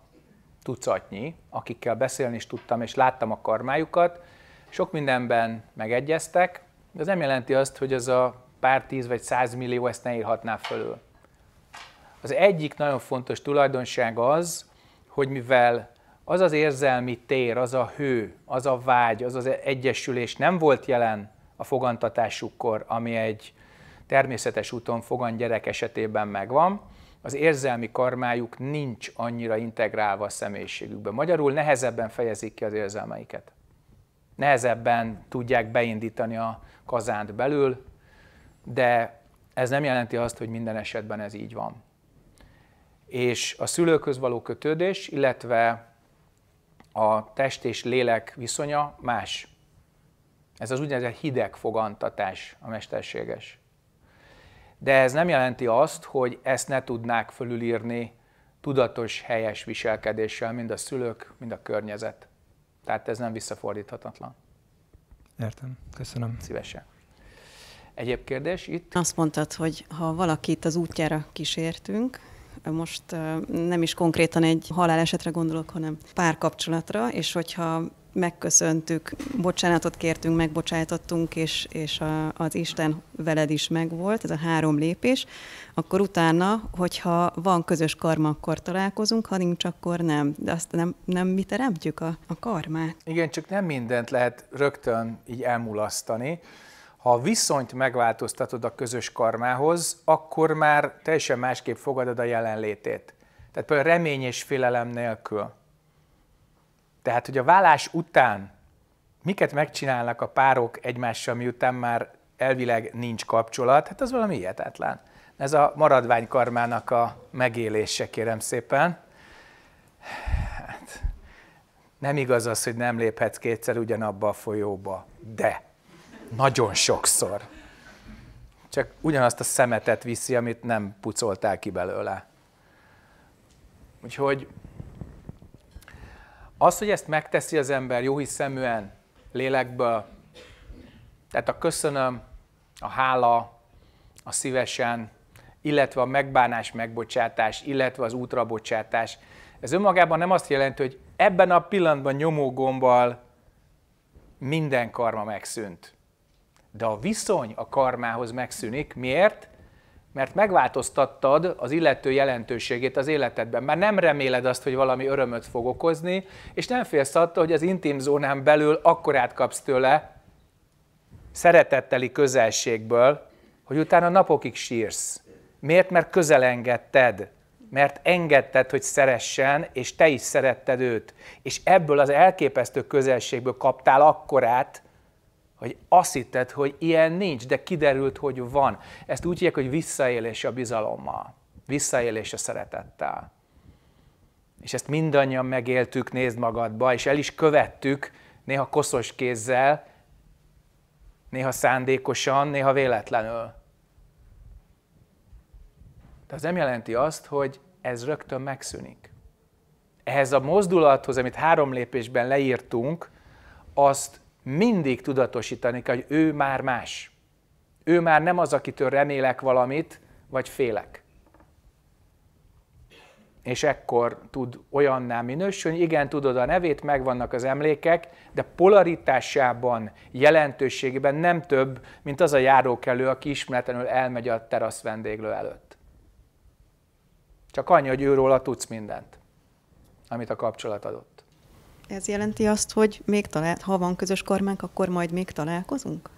tucatnyi, akikkel beszélni is tudtam, és láttam a karmájukat, sok mindenben megegyeztek, de ez nem jelenti azt, hogy ez a pár tíz vagy száz millió ezt ne írhatná fölül. Az egyik nagyon fontos tulajdonság az, hogy mivel az az érzelmi tér, az a hő, az a vágy, az az egyesülés nem volt jelen a fogantatásukkor, ami egy természetes úton fogant gyerek esetében megvan, az érzelmi karmájuk nincs annyira integrálva a személyiségükbe. Magyarul nehezebben fejezik ki az érzelmeiket. Nehezebben tudják beindítani a kazánt belül, de ez nem jelenti azt, hogy minden esetben ez így van. És a szülőköz való kötődés, illetve a test és lélek viszonya más. Ez az úgynevezett hideg fogantatás, a mesterséges. De ez nem jelenti azt, hogy ezt ne tudnák fölülírni tudatos, helyes viselkedéssel, mind a szülők, mind a környezet. Tehát ez nem visszafordíthatatlan. Értem, köszönöm. Szívesen. Egyéb kérdés itt? Azt mondtad, hogy ha valakit az útjára kísértünk, most nem is konkrétan egy halálesetre gondolok, hanem párkapcsolatra, és hogyha megköszöntük, bocsánatot kértünk, megbocsájtottunk, és, és a, az Isten veled is megvolt, ez a három lépés, akkor utána, hogyha van közös karma, akkor találkozunk, ha nincs, akkor nem. De azt nem, nem mi teremtjük a, a karmát. Igen, csak nem mindent lehet rögtön így elmulasztani. Ha a viszonyt megváltoztatod a közös karmához, akkor már teljesen másképp fogadod a jelenlétét. Tehát például remény és félelem nélkül tehát, hogy a vállás után miket megcsinálnak a párok egymással, miután már elvileg nincs kapcsolat, hát az valami ilyetetlen. Ez a maradványkarmának a megélése, kérem szépen. Hát, nem igaz az, hogy nem léphetsz kétszer ugyanabba a folyóba, de nagyon sokszor. Csak ugyanazt a szemetet viszi, amit nem pucoltál ki belőle. Úgyhogy az, hogy ezt megteszi az ember jó hiszeműen, lélekből, tehát a köszönöm, a hála, a szívesen, illetve a megbánás, megbocsátás, illetve az útrabocsátás. Ez önmagában nem azt jelenti, hogy ebben a pillanatban nyomógombbal minden karma megszűnt. De a viszony a karmához megszűnik. Miért? mert megváltoztattad az illető jelentőségét az életedben. Már nem reméled azt, hogy valami örömöt fog okozni, és nem félsz attól, hogy az intim zónán belül akkorát kapsz tőle szeretetteli közelségből, hogy utána napokig sírsz. Miért? Mert közel engedted. Mert engedted, hogy szeressen, és te is szeretted őt. És ebből az elképesztő közelségből kaptál akkorát, hogy azt hitted, hogy ilyen nincs, de kiderült, hogy van. Ezt úgy hívják, hogy visszaélés a bizalommal, visszaélés a szeretettel. És ezt mindannyian megéltük, nézd magadba, és el is követtük, néha koszos kézzel, néha szándékosan, néha véletlenül. De az nem jelenti azt, hogy ez rögtön megszűnik. Ehhez a mozdulathoz, amit három lépésben leírtunk, azt mindig tudatosítani kell, hogy ő már más. Ő már nem az, akitől remélek valamit, vagy félek. És ekkor tud olyanná minősülni, igen, tudod a nevét, megvannak az emlékek, de polaritásában, jelentőségében nem több, mint az a járókelő, aki ismeretlenül elmegy a terasz vendéglő előtt. Csak annyi, hogy őról tudsz mindent, amit a kapcsolat adott. Ez jelenti azt, hogy még talál, ha van közös kormánk, akkor majd még találkozunk?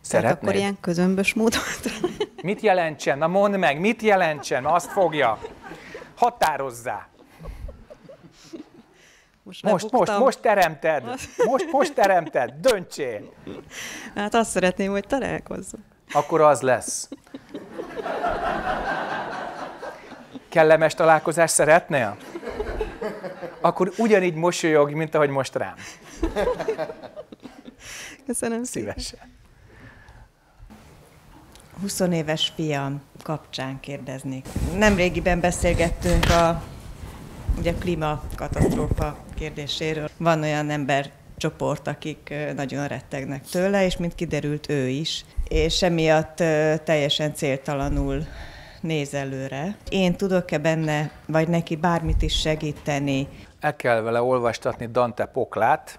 Szeretnéd? Tehát akkor ilyen közömbös módon. Mit jelentsen? Na mondd meg, mit jelentsen? Azt fogja. Határozzá. Most, most, most, most teremted. Most, most teremted. Döntsél. Hát azt szeretném, hogy találkozzunk. Akkor az lesz. Kellemes találkozást szeretnél? akkor ugyanígy mosolyog, mint ahogy most rám. Köszönöm Szívesen. 20 éves fiam kapcsán kérdeznék. Nemrégiben beszélgettünk a ugye klímakatasztrófa kérdéséről. Van olyan ember csoport, akik nagyon rettegnek tőle, és mint kiderült ő is, és emiatt teljesen céltalanul néz előre. Én tudok-e benne, vagy neki bármit is segíteni el kell vele olvastatni Dante poklát,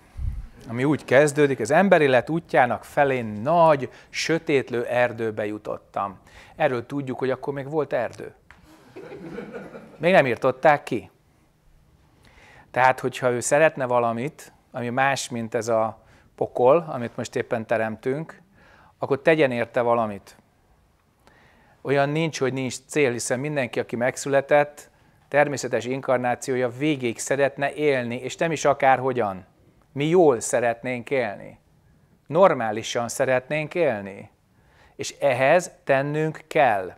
ami úgy kezdődik, az emberi lett útjának felén nagy, sötétlő erdőbe jutottam. Erről tudjuk, hogy akkor még volt erdő. Még nem írtották ki. Tehát, hogyha ő szeretne valamit, ami más, mint ez a pokol, amit most éppen teremtünk, akkor tegyen érte valamit. Olyan nincs, hogy nincs cél, hiszen mindenki, aki megszületett, természetes inkarnációja végig szeretne élni, és nem is akárhogyan. Mi jól szeretnénk élni. Normálisan szeretnénk élni. És ehhez tennünk kell.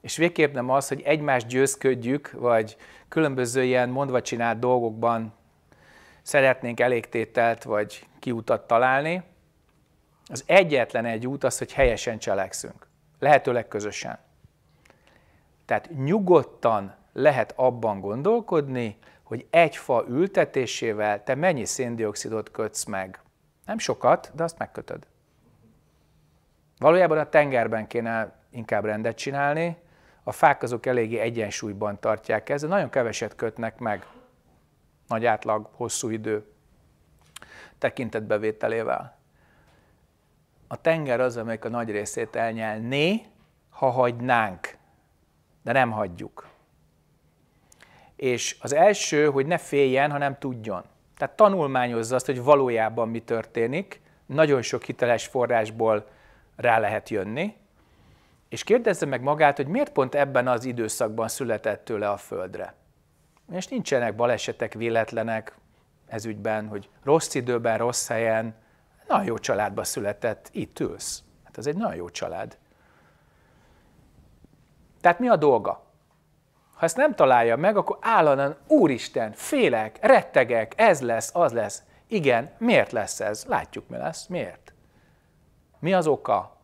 És végképp nem az, hogy egymást győzködjük, vagy különböző ilyen mondva csinált dolgokban szeretnénk elégtételt, vagy kiutat találni. Az egyetlen egy út az, hogy helyesen cselekszünk. Lehetőleg közösen. Tehát nyugodtan lehet abban gondolkodni, hogy egy fa ültetésével te mennyi széndiokszidot kötsz meg. Nem sokat, de azt megkötöd. Valójában a tengerben kéne inkább rendet csinálni, a fák azok eléggé egyensúlyban tartják ezt, de nagyon keveset kötnek meg nagy átlag, hosszú idő tekintetbevételével. A tenger az, amelyik a nagy részét elnyelné, ha hagynánk, de nem hagyjuk. És az első, hogy ne féljen, hanem tudjon. Tehát tanulmányozza azt, hogy valójában mi történik, nagyon sok hiteles forrásból rá lehet jönni, és kérdezze meg magát, hogy miért pont ebben az időszakban született tőle a Földre. És nincsenek balesetek, véletlenek ez ügyben, hogy rossz időben, rossz helyen, nagyon jó családba született, itt ülsz. Hát ez egy nagyon jó család. Tehát mi a dolga? Ha ezt nem találja meg, akkor állandóan, úristen, félek, rettegek, ez lesz, az lesz. Igen, miért lesz ez? Látjuk, mi lesz, miért. Mi az oka?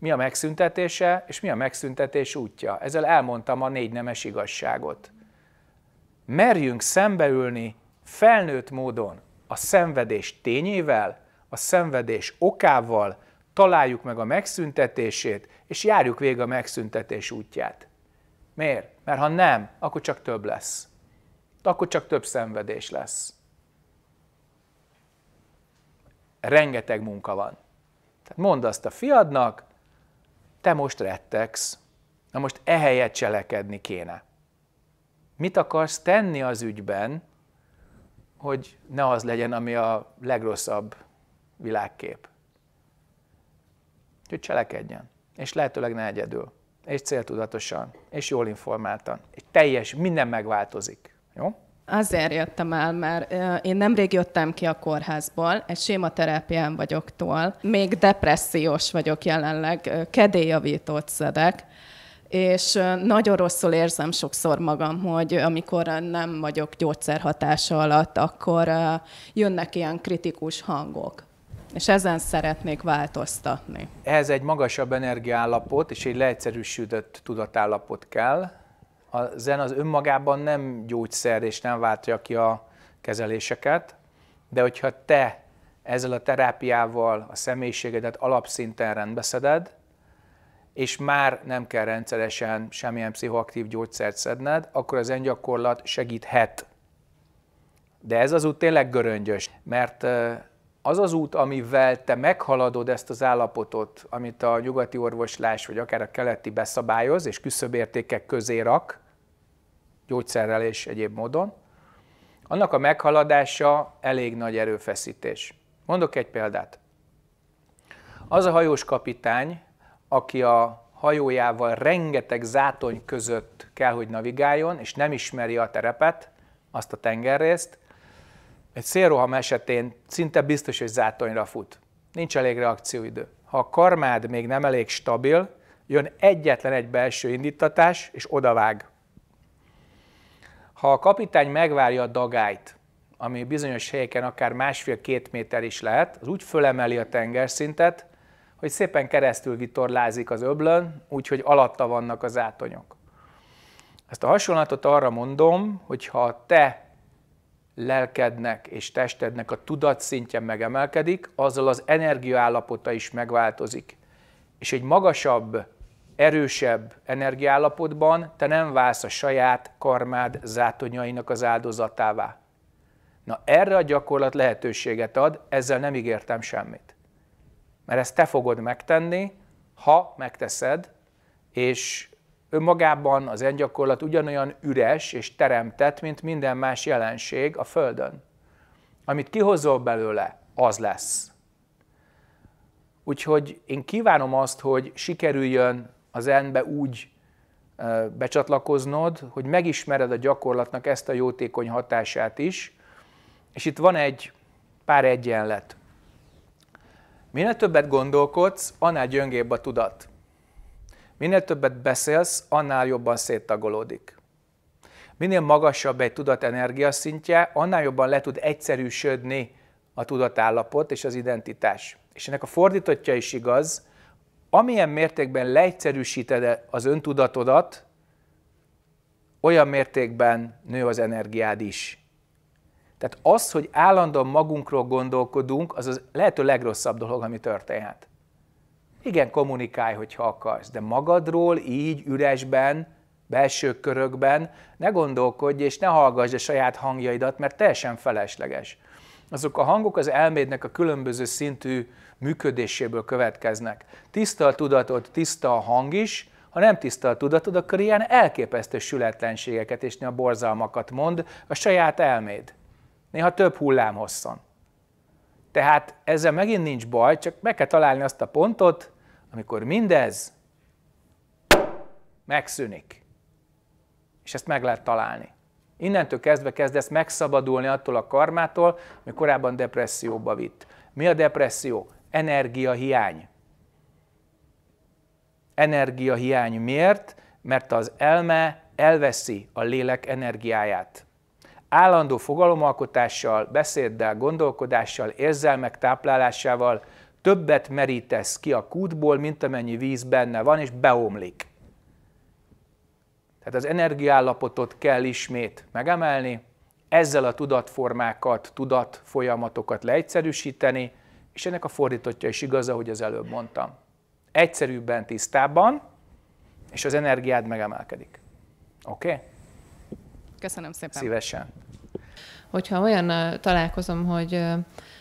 Mi a megszüntetése, és mi a megszüntetés útja? Ezzel elmondtam a négy nemes igazságot. Merjünk szembeülni felnőtt módon a szenvedés tényével, a szenvedés okával, találjuk meg a megszüntetését, és járjuk végig a megszüntetés útját. Miért? Mert ha nem, akkor csak több lesz. Akkor csak több szenvedés lesz. Rengeteg munka van. Tehát mondd azt a fiadnak, te most rettegsz, na most ehelyett cselekedni kéne. Mit akarsz tenni az ügyben, hogy ne az legyen, ami a legrosszabb világkép? Hogy cselekedjen, és lehetőleg ne egyedül és céltudatosan, és jól informáltan. Egy teljes, minden megváltozik. Jó? Azért jöttem el, mert én nemrég jöttem ki a kórházból, egy sématerápián vagyok tól. Még depressziós vagyok jelenleg, kedélyjavítót szedek, és nagyon rosszul érzem sokszor magam, hogy amikor nem vagyok gyógyszerhatása alatt, akkor jönnek ilyen kritikus hangok és ezen szeretnék változtatni. Ehhez egy magasabb energiállapot és egy leegyszerűsödött tudatállapot kell. A zen az önmagában nem gyógyszer és nem váltja ki a kezeléseket, de hogyha te ezzel a terápiával a személyiségedet alapszinten rendbeszeded, és már nem kell rendszeresen semmilyen pszichoaktív gyógyszert szedned, akkor az gyakorlat segíthet. De ez az út tényleg göröngyös, mert az az út, amivel te meghaladod ezt az állapotot, amit a nyugati orvoslás, vagy akár a keleti beszabályoz, és küszöbértékek közé rak, gyógyszerrel és egyéb módon, annak a meghaladása elég nagy erőfeszítés. Mondok egy példát. Az a hajós kapitány, aki a hajójával rengeteg zátony között kell, hogy navigáljon, és nem ismeri a terepet, azt a tengerrészt, egy szélroham esetén szinte biztos, hogy zátonyra fut. Nincs elég reakcióidő. Ha a karmád még nem elég stabil, jön egyetlen egy belső indítatás, és odavág. Ha a kapitány megvárja a dagályt, ami bizonyos helyeken akár másfél-két méter is lehet, az úgy fölemeli a tengerszintet, hogy szépen keresztül vitorlázik az öblön, úgyhogy alatta vannak az átonyok. Ezt a hasonlatot arra mondom, hogy ha te lelkednek és testednek a tudatszintje megemelkedik, azzal az energiaállapota is megváltozik. És egy magasabb, erősebb energiaállapotban te nem válsz a saját karmád zátonyainak az áldozatává. Na erre a gyakorlat lehetőséget ad, ezzel nem ígértem semmit. Mert ezt te fogod megtenni, ha megteszed, és Önmagában az engyakorlat ugyanolyan üres és teremtett, mint minden más jelenség a Földön. Amit kihozol belőle, az lesz. Úgyhogy én kívánom azt, hogy sikerüljön az enbe úgy becsatlakoznod, hogy megismered a gyakorlatnak ezt a jótékony hatását is, és itt van egy pár egyenlet. Minél többet gondolkodsz, annál gyöngébb a tudat. Minél többet beszélsz, annál jobban széttagolódik. Minél magasabb egy tudat energiaszintje, annál jobban le tud egyszerűsödni a tudatállapot és az identitás. És ennek a fordítottja is igaz, amilyen mértékben leegyszerűsíted az öntudatodat, olyan mértékben nő az energiád is. Tehát az, hogy állandóan magunkról gondolkodunk, az a lehető legrosszabb dolog, ami történhet. Igen, kommunikálj, hogyha akarsz, de magadról így üresben, belső körökben ne gondolkodj és ne hallgass a saját hangjaidat, mert teljesen felesleges. Azok a hangok az elmédnek a különböző szintű működéséből következnek. Tiszta a tudatod, tiszta a hang is, ha nem tiszta a tudatod, akkor ilyen elképesztő sületlenségeket és a borzalmakat mond a saját elméd. Néha több hullám hosszan. Tehát ezzel megint nincs baj, csak meg kell találni azt a pontot, amikor mindez megszűnik. És ezt meg lehet találni. Innentől kezdve kezdesz megszabadulni attól a karmától, ami korábban depresszióba vitt. Mi a depresszió? Energiahiány. Energiahiány miért? Mert az elme elveszi a lélek energiáját állandó fogalomalkotással, beszéddel, gondolkodással, érzelmek táplálásával többet merítesz ki a kútból, mint amennyi víz benne van, és beomlik. Tehát az energiállapotot kell ismét megemelni, ezzel a tudatformákat, tudatfolyamatokat leegyszerűsíteni, és ennek a fordítottja is igaz, ahogy az előbb mondtam. Egyszerűbben, tisztában, és az energiád megemelkedik. Oké? Okay? Köszönöm szépen. Szívesen. Hogyha olyan találkozom, hogy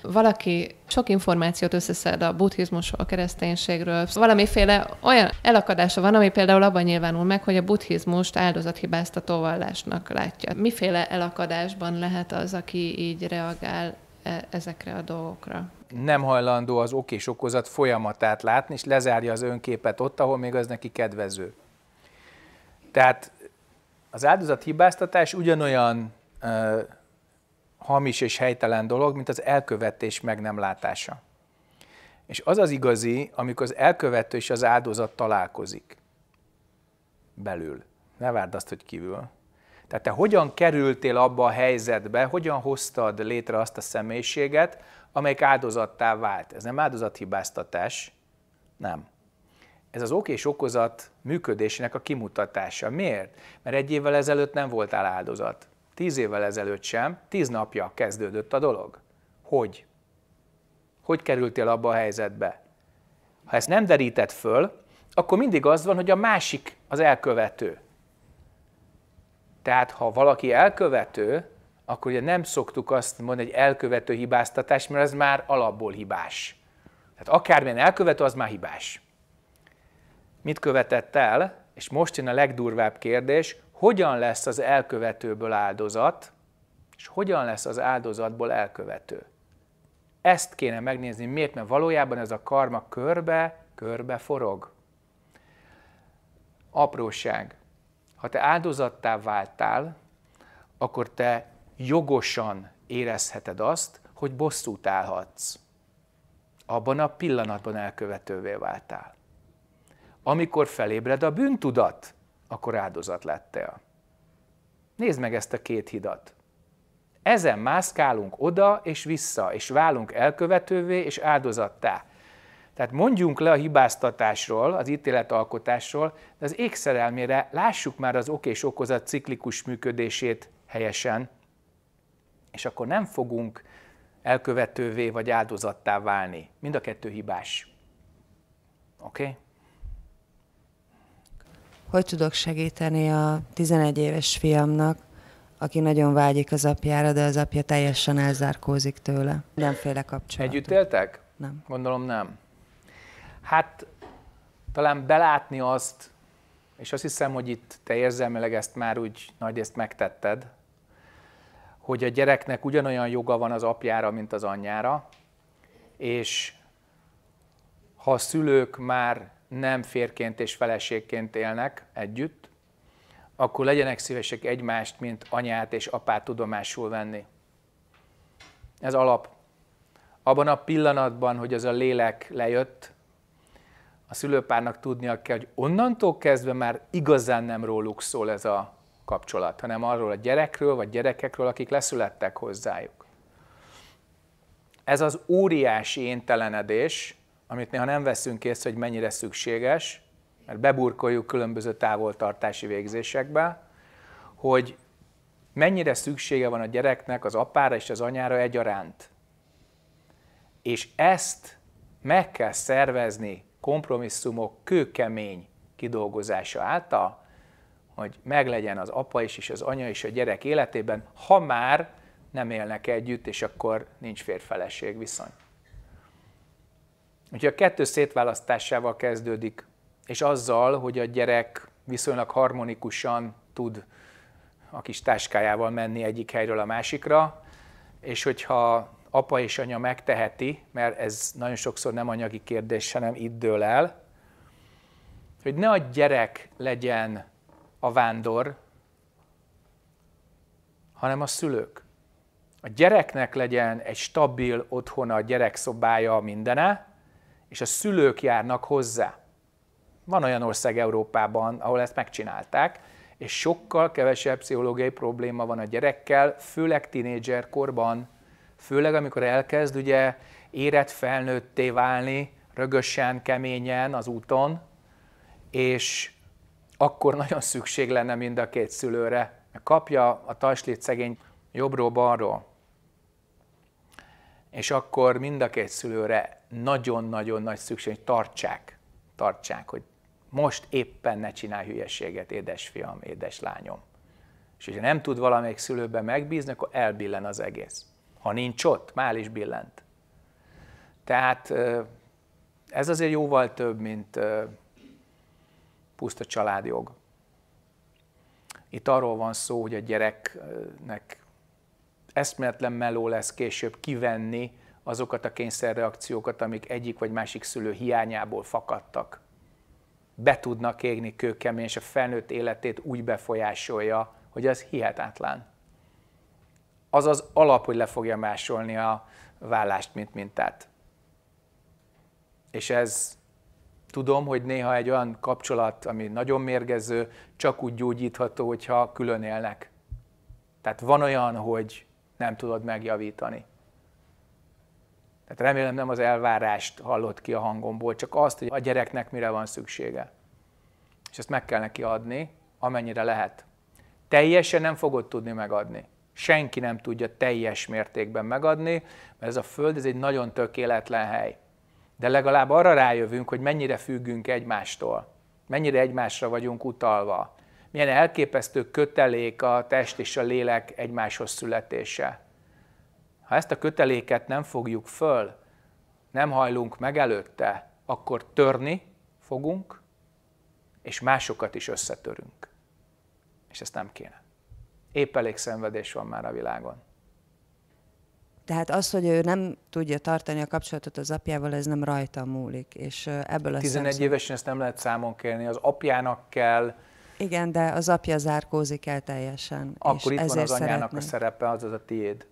valaki sok információt összeszed a buddhizmusról, a kereszténységről, szóval valamiféle olyan elakadása van, ami például abban nyilvánul meg, hogy a buddhizmust áldozathibáztató vallásnak látja. Miféle elakadásban lehet az, aki így reagál e, ezekre a dolgokra? nem hajlandó az ok és okozat folyamatát látni, és lezárja az önképet ott, ahol még az neki kedvező. Tehát az áldozat hibáztatás ugyanolyan ö, hamis és helytelen dolog, mint az elkövetés meg nem látása. És az az igazi, amikor az elkövető és az áldozat találkozik belül. Ne várd azt, hogy kívül. Tehát te hogyan kerültél abba a helyzetbe, hogyan hoztad létre azt a személyiséget, amelyik áldozattá vált. Ez nem áldozathibáztatás, nem ez az ok és okozat működésének a kimutatása. Miért? Mert egy évvel ezelőtt nem voltál áldozat. Tíz évvel ezelőtt sem, tíz napja kezdődött a dolog. Hogy? Hogy kerültél abba a helyzetbe? Ha ezt nem derített föl, akkor mindig az van, hogy a másik az elkövető. Tehát ha valaki elkövető, akkor ugye nem szoktuk azt mondani, hogy elkövető hibáztatás, mert ez már alapból hibás. Tehát akármilyen elkövető, az már hibás mit követett el, és most jön a legdurvább kérdés, hogyan lesz az elkövetőből áldozat, és hogyan lesz az áldozatból elkövető. Ezt kéne megnézni, miért, mert valójában ez a karma körbe, körbe forog. Apróság. Ha te áldozattá váltál, akkor te jogosan érezheted azt, hogy bosszút állhatsz. Abban a pillanatban elkövetővé váltál. Amikor felébred a bűntudat, akkor áldozat lettél. Nézd meg ezt a két hidat. Ezen mászkálunk oda és vissza, és válunk elkövetővé és áldozattá. Tehát mondjunk le a hibáztatásról, az ítéletalkotásról, de az ékszerelmére lássuk már az ok és okozat ciklikus működését helyesen, és akkor nem fogunk elkövetővé vagy áldozattá válni. Mind a kettő hibás. Oké? Okay? hogy tudok segíteni a 11 éves fiamnak, aki nagyon vágyik az apjára, de az apja teljesen elzárkózik tőle. Mindenféle kapcsolat. Együtt éltek? Nem. Gondolom nem. Hát talán belátni azt, és azt hiszem, hogy itt te érzelmileg ezt már úgy nagy ezt megtetted, hogy a gyereknek ugyanolyan joga van az apjára, mint az anyjára, és ha a szülők már nem férként és feleségként élnek együtt, akkor legyenek szívesek egymást, mint anyát és apát tudomásul venni. Ez alap. Abban a pillanatban, hogy az a lélek lejött, a szülőpárnak tudnia kell, hogy onnantól kezdve már igazán nem róluk szól ez a kapcsolat, hanem arról a gyerekről vagy gyerekekről, akik leszülettek hozzájuk. Ez az óriási éntelenedés, amit néha nem veszünk észre, hogy mennyire szükséges, mert beburkoljuk különböző távoltartási végzésekbe, hogy mennyire szüksége van a gyereknek az apára és az anyára egyaránt. És ezt meg kell szervezni kompromisszumok kőkemény kidolgozása által, hogy meglegyen az apa is és az anya is a gyerek életében, ha már nem élnek együtt, és akkor nincs férfeleség viszony. Úgyhogy a kettő szétválasztásával kezdődik, és azzal, hogy a gyerek viszonylag harmonikusan tud a kis táskájával menni egyik helyről a másikra, és hogyha apa és anya megteheti, mert ez nagyon sokszor nem anyagi kérdés, hanem itt dől el, hogy ne a gyerek legyen a vándor, hanem a szülők. A gyereknek legyen egy stabil otthona, gyerekszobája, mindene, és a szülők járnak hozzá. Van olyan ország Európában, ahol ezt megcsinálták, és sokkal kevesebb pszichológiai probléma van a gyerekkel, főleg korban, főleg amikor elkezd ugye érett felnőtté válni, rögösen, keményen az úton, és akkor nagyon szükség lenne mind a két szülőre. Kapja a taslit szegény jobbról-balról, és akkor mind a két szülőre nagyon-nagyon nagy szükség, hogy tartsák, tartsák, hogy most éppen ne csinálj hülyeséget, édesfiam, édeslányom. És hogyha nem tud valamelyik szülőben megbízni, akkor elbillen az egész. Ha nincs ott, már is billent. Tehát ez azért jóval több, mint puszta családjog. Itt arról van szó, hogy a gyereknek eszméletlen meló lesz később kivenni azokat a kényszerreakciókat, amik egyik vagy másik szülő hiányából fakadtak. Be tudnak égni kőkemény, és a felnőtt életét úgy befolyásolja, hogy az hihetetlen. Az az alap, hogy le fogja másolni a vállást, mint mintát. És ez tudom, hogy néha egy olyan kapcsolat, ami nagyon mérgező, csak úgy gyógyítható, hogyha külön élnek. Tehát van olyan, hogy nem tudod megjavítani. Tehát remélem nem az elvárást hallott ki a hangomból, csak azt, hogy a gyereknek mire van szüksége. És ezt meg kell neki adni, amennyire lehet. Teljesen nem fogod tudni megadni. Senki nem tudja teljes mértékben megadni, mert ez a Föld ez egy nagyon tökéletlen hely. De legalább arra rájövünk, hogy mennyire függünk egymástól, mennyire egymásra vagyunk utalva, milyen elképesztő kötelék a test és a lélek egymáshoz születése ha ezt a köteléket nem fogjuk föl, nem hajlunk meg előtte, akkor törni fogunk, és másokat is összetörünk. És ezt nem kéne. Épp elég szenvedés van már a világon. Tehát az, hogy ő nem tudja tartani a kapcsolatot az apjával, ez nem rajta múlik. És ebből a 11 szemszor... évesen ezt nem lehet számon kérni, az apjának kell. Igen, de az apja zárkózik el teljesen. Akkor és itt ezért van az anyának szeretnék. a szerepe, az az a tiéd.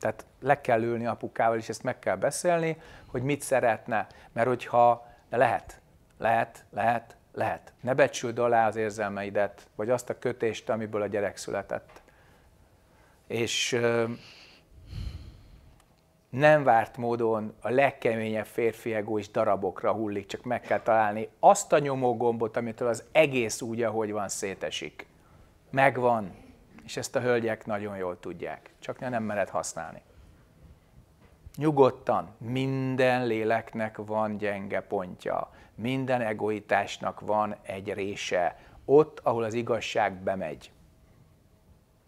Tehát le kell ülni apukával, és ezt meg kell beszélni, hogy mit szeretne. Mert hogyha de lehet, lehet, lehet, lehet. Ne becsüld alá az érzelmeidet, vagy azt a kötést, amiből a gyerek született. És nem várt módon a legkeményebb férfi ego is darabokra hullik, csak meg kell találni azt a nyomógombot, amitől az egész úgy, ahogy van, szétesik. Megvan, és ezt a hölgyek nagyon jól tudják, csak nem mered használni. Nyugodtan, minden léleknek van gyenge pontja, minden egoitásnak van egy része, ott, ahol az igazság bemegy.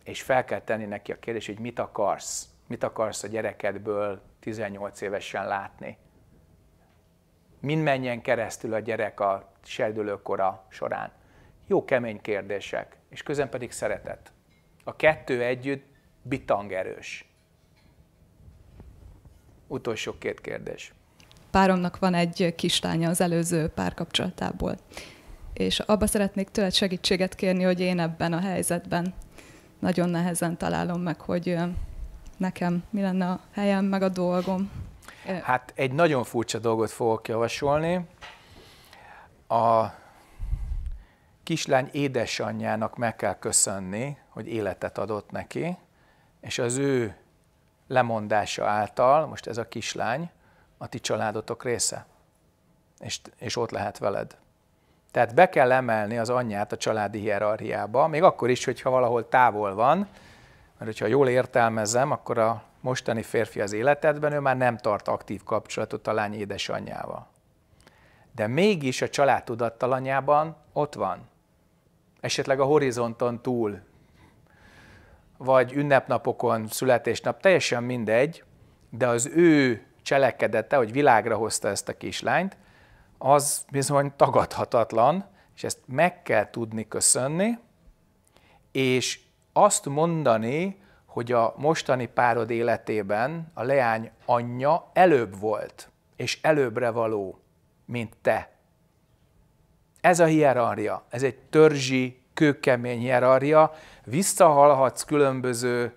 És fel kell tenni neki a kérdés, hogy mit akarsz, mit akarsz a gyerekedből 18 évesen látni. Mind menjen keresztül a gyerek a serdülőkora során. Jó kemény kérdések, és közben pedig szeretet. A kettő együtt bitangerős. Utolsó két kérdés. Páromnak van egy kislánya az előző párkapcsolatából, és abba szeretnék tőled segítséget kérni, hogy én ebben a helyzetben nagyon nehezen találom meg, hogy nekem mi lenne a helyem, meg a dolgom. Hát egy nagyon furcsa dolgot fogok javasolni. A kislány édesanyjának meg kell köszönni, hogy életet adott neki, és az ő lemondása által, most ez a kislány, a ti családotok része, és, és ott lehet veled. Tehát be kell emelni az anyját a családi hierarchiába, még akkor is, hogyha valahol távol van, mert hogyha jól értelmezem, akkor a mostani férfi az életedben, ő már nem tart aktív kapcsolatot a lány édesanyjával. De mégis a családtudattalanyában ott van esetleg a horizonton túl, vagy ünnepnapokon, születésnap, teljesen mindegy, de az ő cselekedete, hogy világra hozta ezt a kislányt, az bizony tagadhatatlan, és ezt meg kell tudni köszönni, és azt mondani, hogy a mostani párod életében a leány anyja előbb volt, és előbbre való, mint te. Ez a hierarchia, ez egy törzsi, kőkemény hierarchia, visszahalhatsz különböző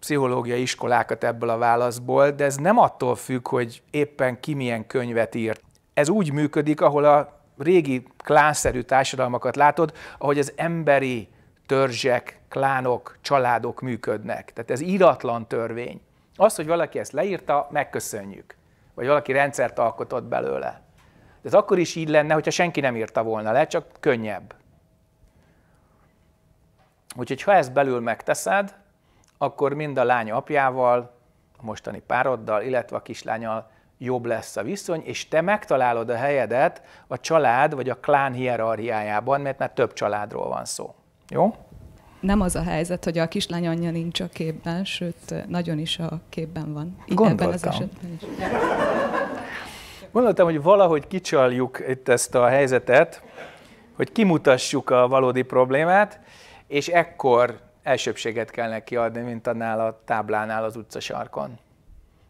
pszichológiai iskolákat ebből a válaszból, de ez nem attól függ, hogy éppen ki milyen könyvet írt. Ez úgy működik, ahol a régi klánszerű társadalmakat látod, ahogy az emberi törzsek, klánok, családok működnek. Tehát ez íratlan törvény. Az, hogy valaki ezt leírta, megköszönjük. Vagy valaki rendszert alkotott belőle. De ez akkor is így lenne, hogyha senki nem írta volna le, csak könnyebb. Úgyhogy ha ezt belül megteszed, akkor mind a lány apjával, a mostani pároddal, illetve a kislányal jobb lesz a viszony, és te megtalálod a helyedet a család vagy a klán hierarchiájában, mert már több családról van szó. Jó? Nem az a helyzet, hogy a kislány anyja nincs a képben, sőt, nagyon is a képben van. Így Gondoltam. Ebben az esetben is. Gondoltam, hogy valahogy kicsaljuk itt ezt a helyzetet, hogy kimutassuk a valódi problémát, és ekkor elsőbséget kell neki adni, mint annál a táblánál az utcasarkon.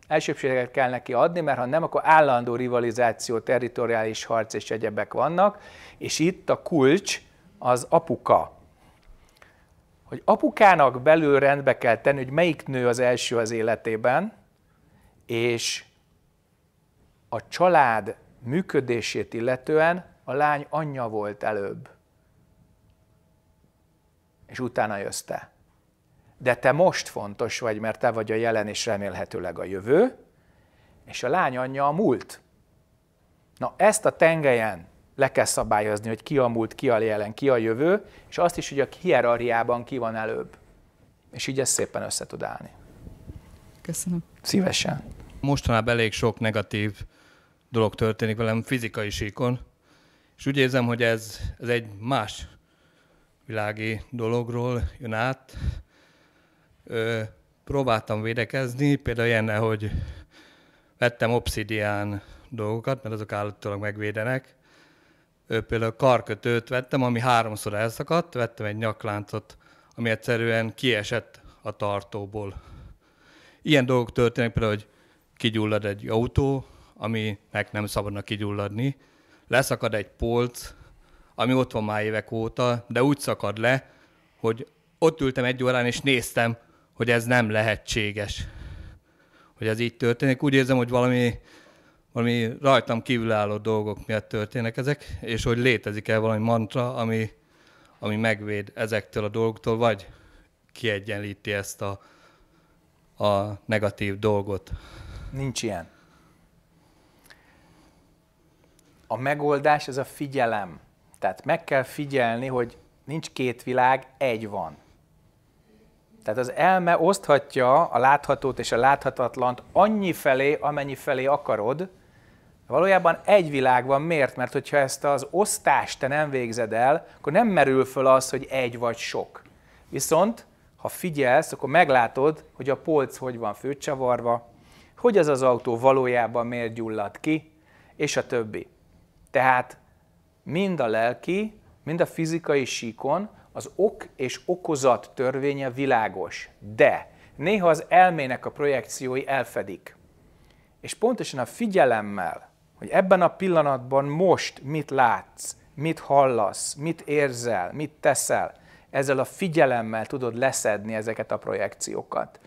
Elsőbséget kell neki adni, mert ha nem, akkor állandó rivalizáció, territoriális harc és egyebek vannak, és itt a kulcs az apuka. Hogy apukának belül rendbe kell tenni, hogy melyik nő az első az életében, és a család működését illetően a lány anyja volt előbb, és utána jössz te. De te most fontos vagy, mert te vagy a jelen, és remélhetőleg a jövő, és a lány anyja a múlt. Na ezt a tengelyen le kell szabályozni, hogy ki a múlt, ki a jelen, ki a jövő, és azt is, hogy a hierarchiában ki van előbb. És így ez szépen össze tud állni. Köszönöm. Szívesen. Mostanában elég sok negatív dolog történik velem fizikai síkon, és úgy érzem, hogy ez, ez egy más világi dologról jön át. Ö, próbáltam védekezni, például ilyen, hogy vettem obszidián dolgokat, mert azok állatilag megvédenek. Ö, például karkötőt vettem, ami háromszor elszakadt, vettem egy nyakláncot, ami egyszerűen kiesett a tartóból. Ilyen dolgok történnek, például, hogy kigyullad egy autó, aminek nem szabadna kigyulladni. Leszakad egy polc, ami ott van már évek óta, de úgy szakad le, hogy ott ültem egy órán, és néztem, hogy ez nem lehetséges, hogy ez így történik. Úgy érzem, hogy valami, valami rajtam kívülálló dolgok miatt történnek ezek, és hogy létezik-e valami mantra, ami, ami megvéd ezektől a dolgoktól, vagy kiegyenlíti ezt a, a negatív dolgot. Nincs ilyen. a megoldás ez a figyelem. Tehát meg kell figyelni, hogy nincs két világ, egy van. Tehát az elme oszthatja a láthatót és a láthatatlant annyi felé, amennyi felé akarod, Valójában egy világ van, miért? Mert hogyha ezt az osztást te nem végzed el, akkor nem merül föl az, hogy egy vagy sok. Viszont, ha figyelsz, akkor meglátod, hogy a polc hogy van főcsavarva, hogy az az autó valójában miért gyulladt ki, és a többi. Tehát mind a lelki, mind a fizikai síkon az ok és okozat törvénye világos, de néha az elmének a projekciói elfedik. És pontosan a figyelemmel, hogy ebben a pillanatban most mit látsz, mit hallasz, mit érzel, mit teszel, ezzel a figyelemmel tudod leszedni ezeket a projekciókat.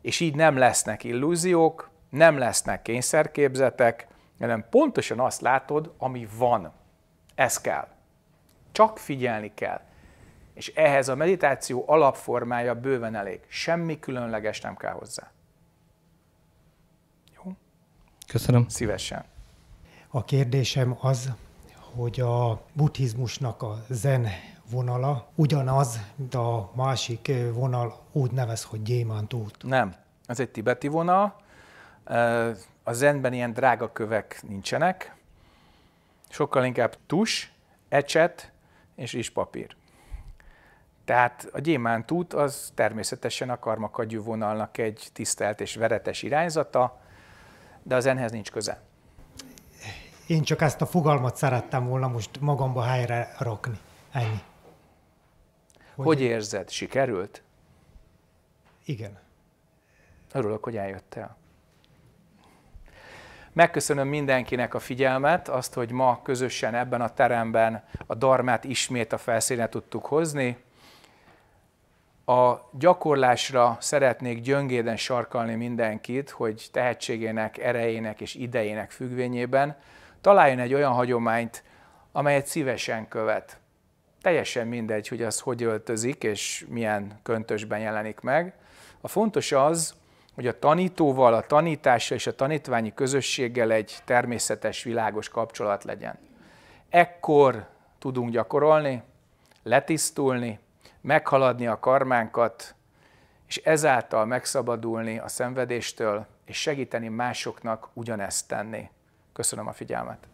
És így nem lesznek illúziók, nem lesznek kényszerképzetek, hanem pontosan azt látod, ami van. Ez kell. Csak figyelni kell. És ehhez a meditáció alapformája bőven elég. Semmi különleges nem kell hozzá. Jó? Köszönöm. Szívesen. A kérdésem az, hogy a buddhizmusnak a zen vonala ugyanaz, de a másik vonal úgy nevez, hogy gyémánt út. Nem. Ez egy tibeti vonal, a zenben ilyen drága kövek nincsenek, sokkal inkább tus, ecset és is papír. Tehát a gyémántút az természetesen a karmakagyű vonalnak egy tisztelt és veretes irányzata, de az enhez nincs köze. Én csak ezt a fogalmat szerettem volna most magamba helyre rakni. Ennyi. Hogy, hogy érzed? Sikerült? Igen. Örülök, hogy eljöttél. Megköszönöm mindenkinek a figyelmet, azt, hogy ma közösen ebben a teremben a darmát ismét a felszínre tudtuk hozni. A gyakorlásra szeretnék gyöngéden sarkalni mindenkit, hogy tehetségének, erejének és idejének függvényében találjon egy olyan hagyományt, amelyet szívesen követ. Teljesen mindegy, hogy az hogy öltözik és milyen köntösben jelenik meg. A fontos az, hogy a tanítóval, a tanítással és a tanítványi közösséggel egy természetes, világos kapcsolat legyen. Ekkor tudunk gyakorolni, letisztulni, meghaladni a karmánkat, és ezáltal megszabadulni a szenvedéstől, és segíteni másoknak ugyanezt tenni. Köszönöm a figyelmet!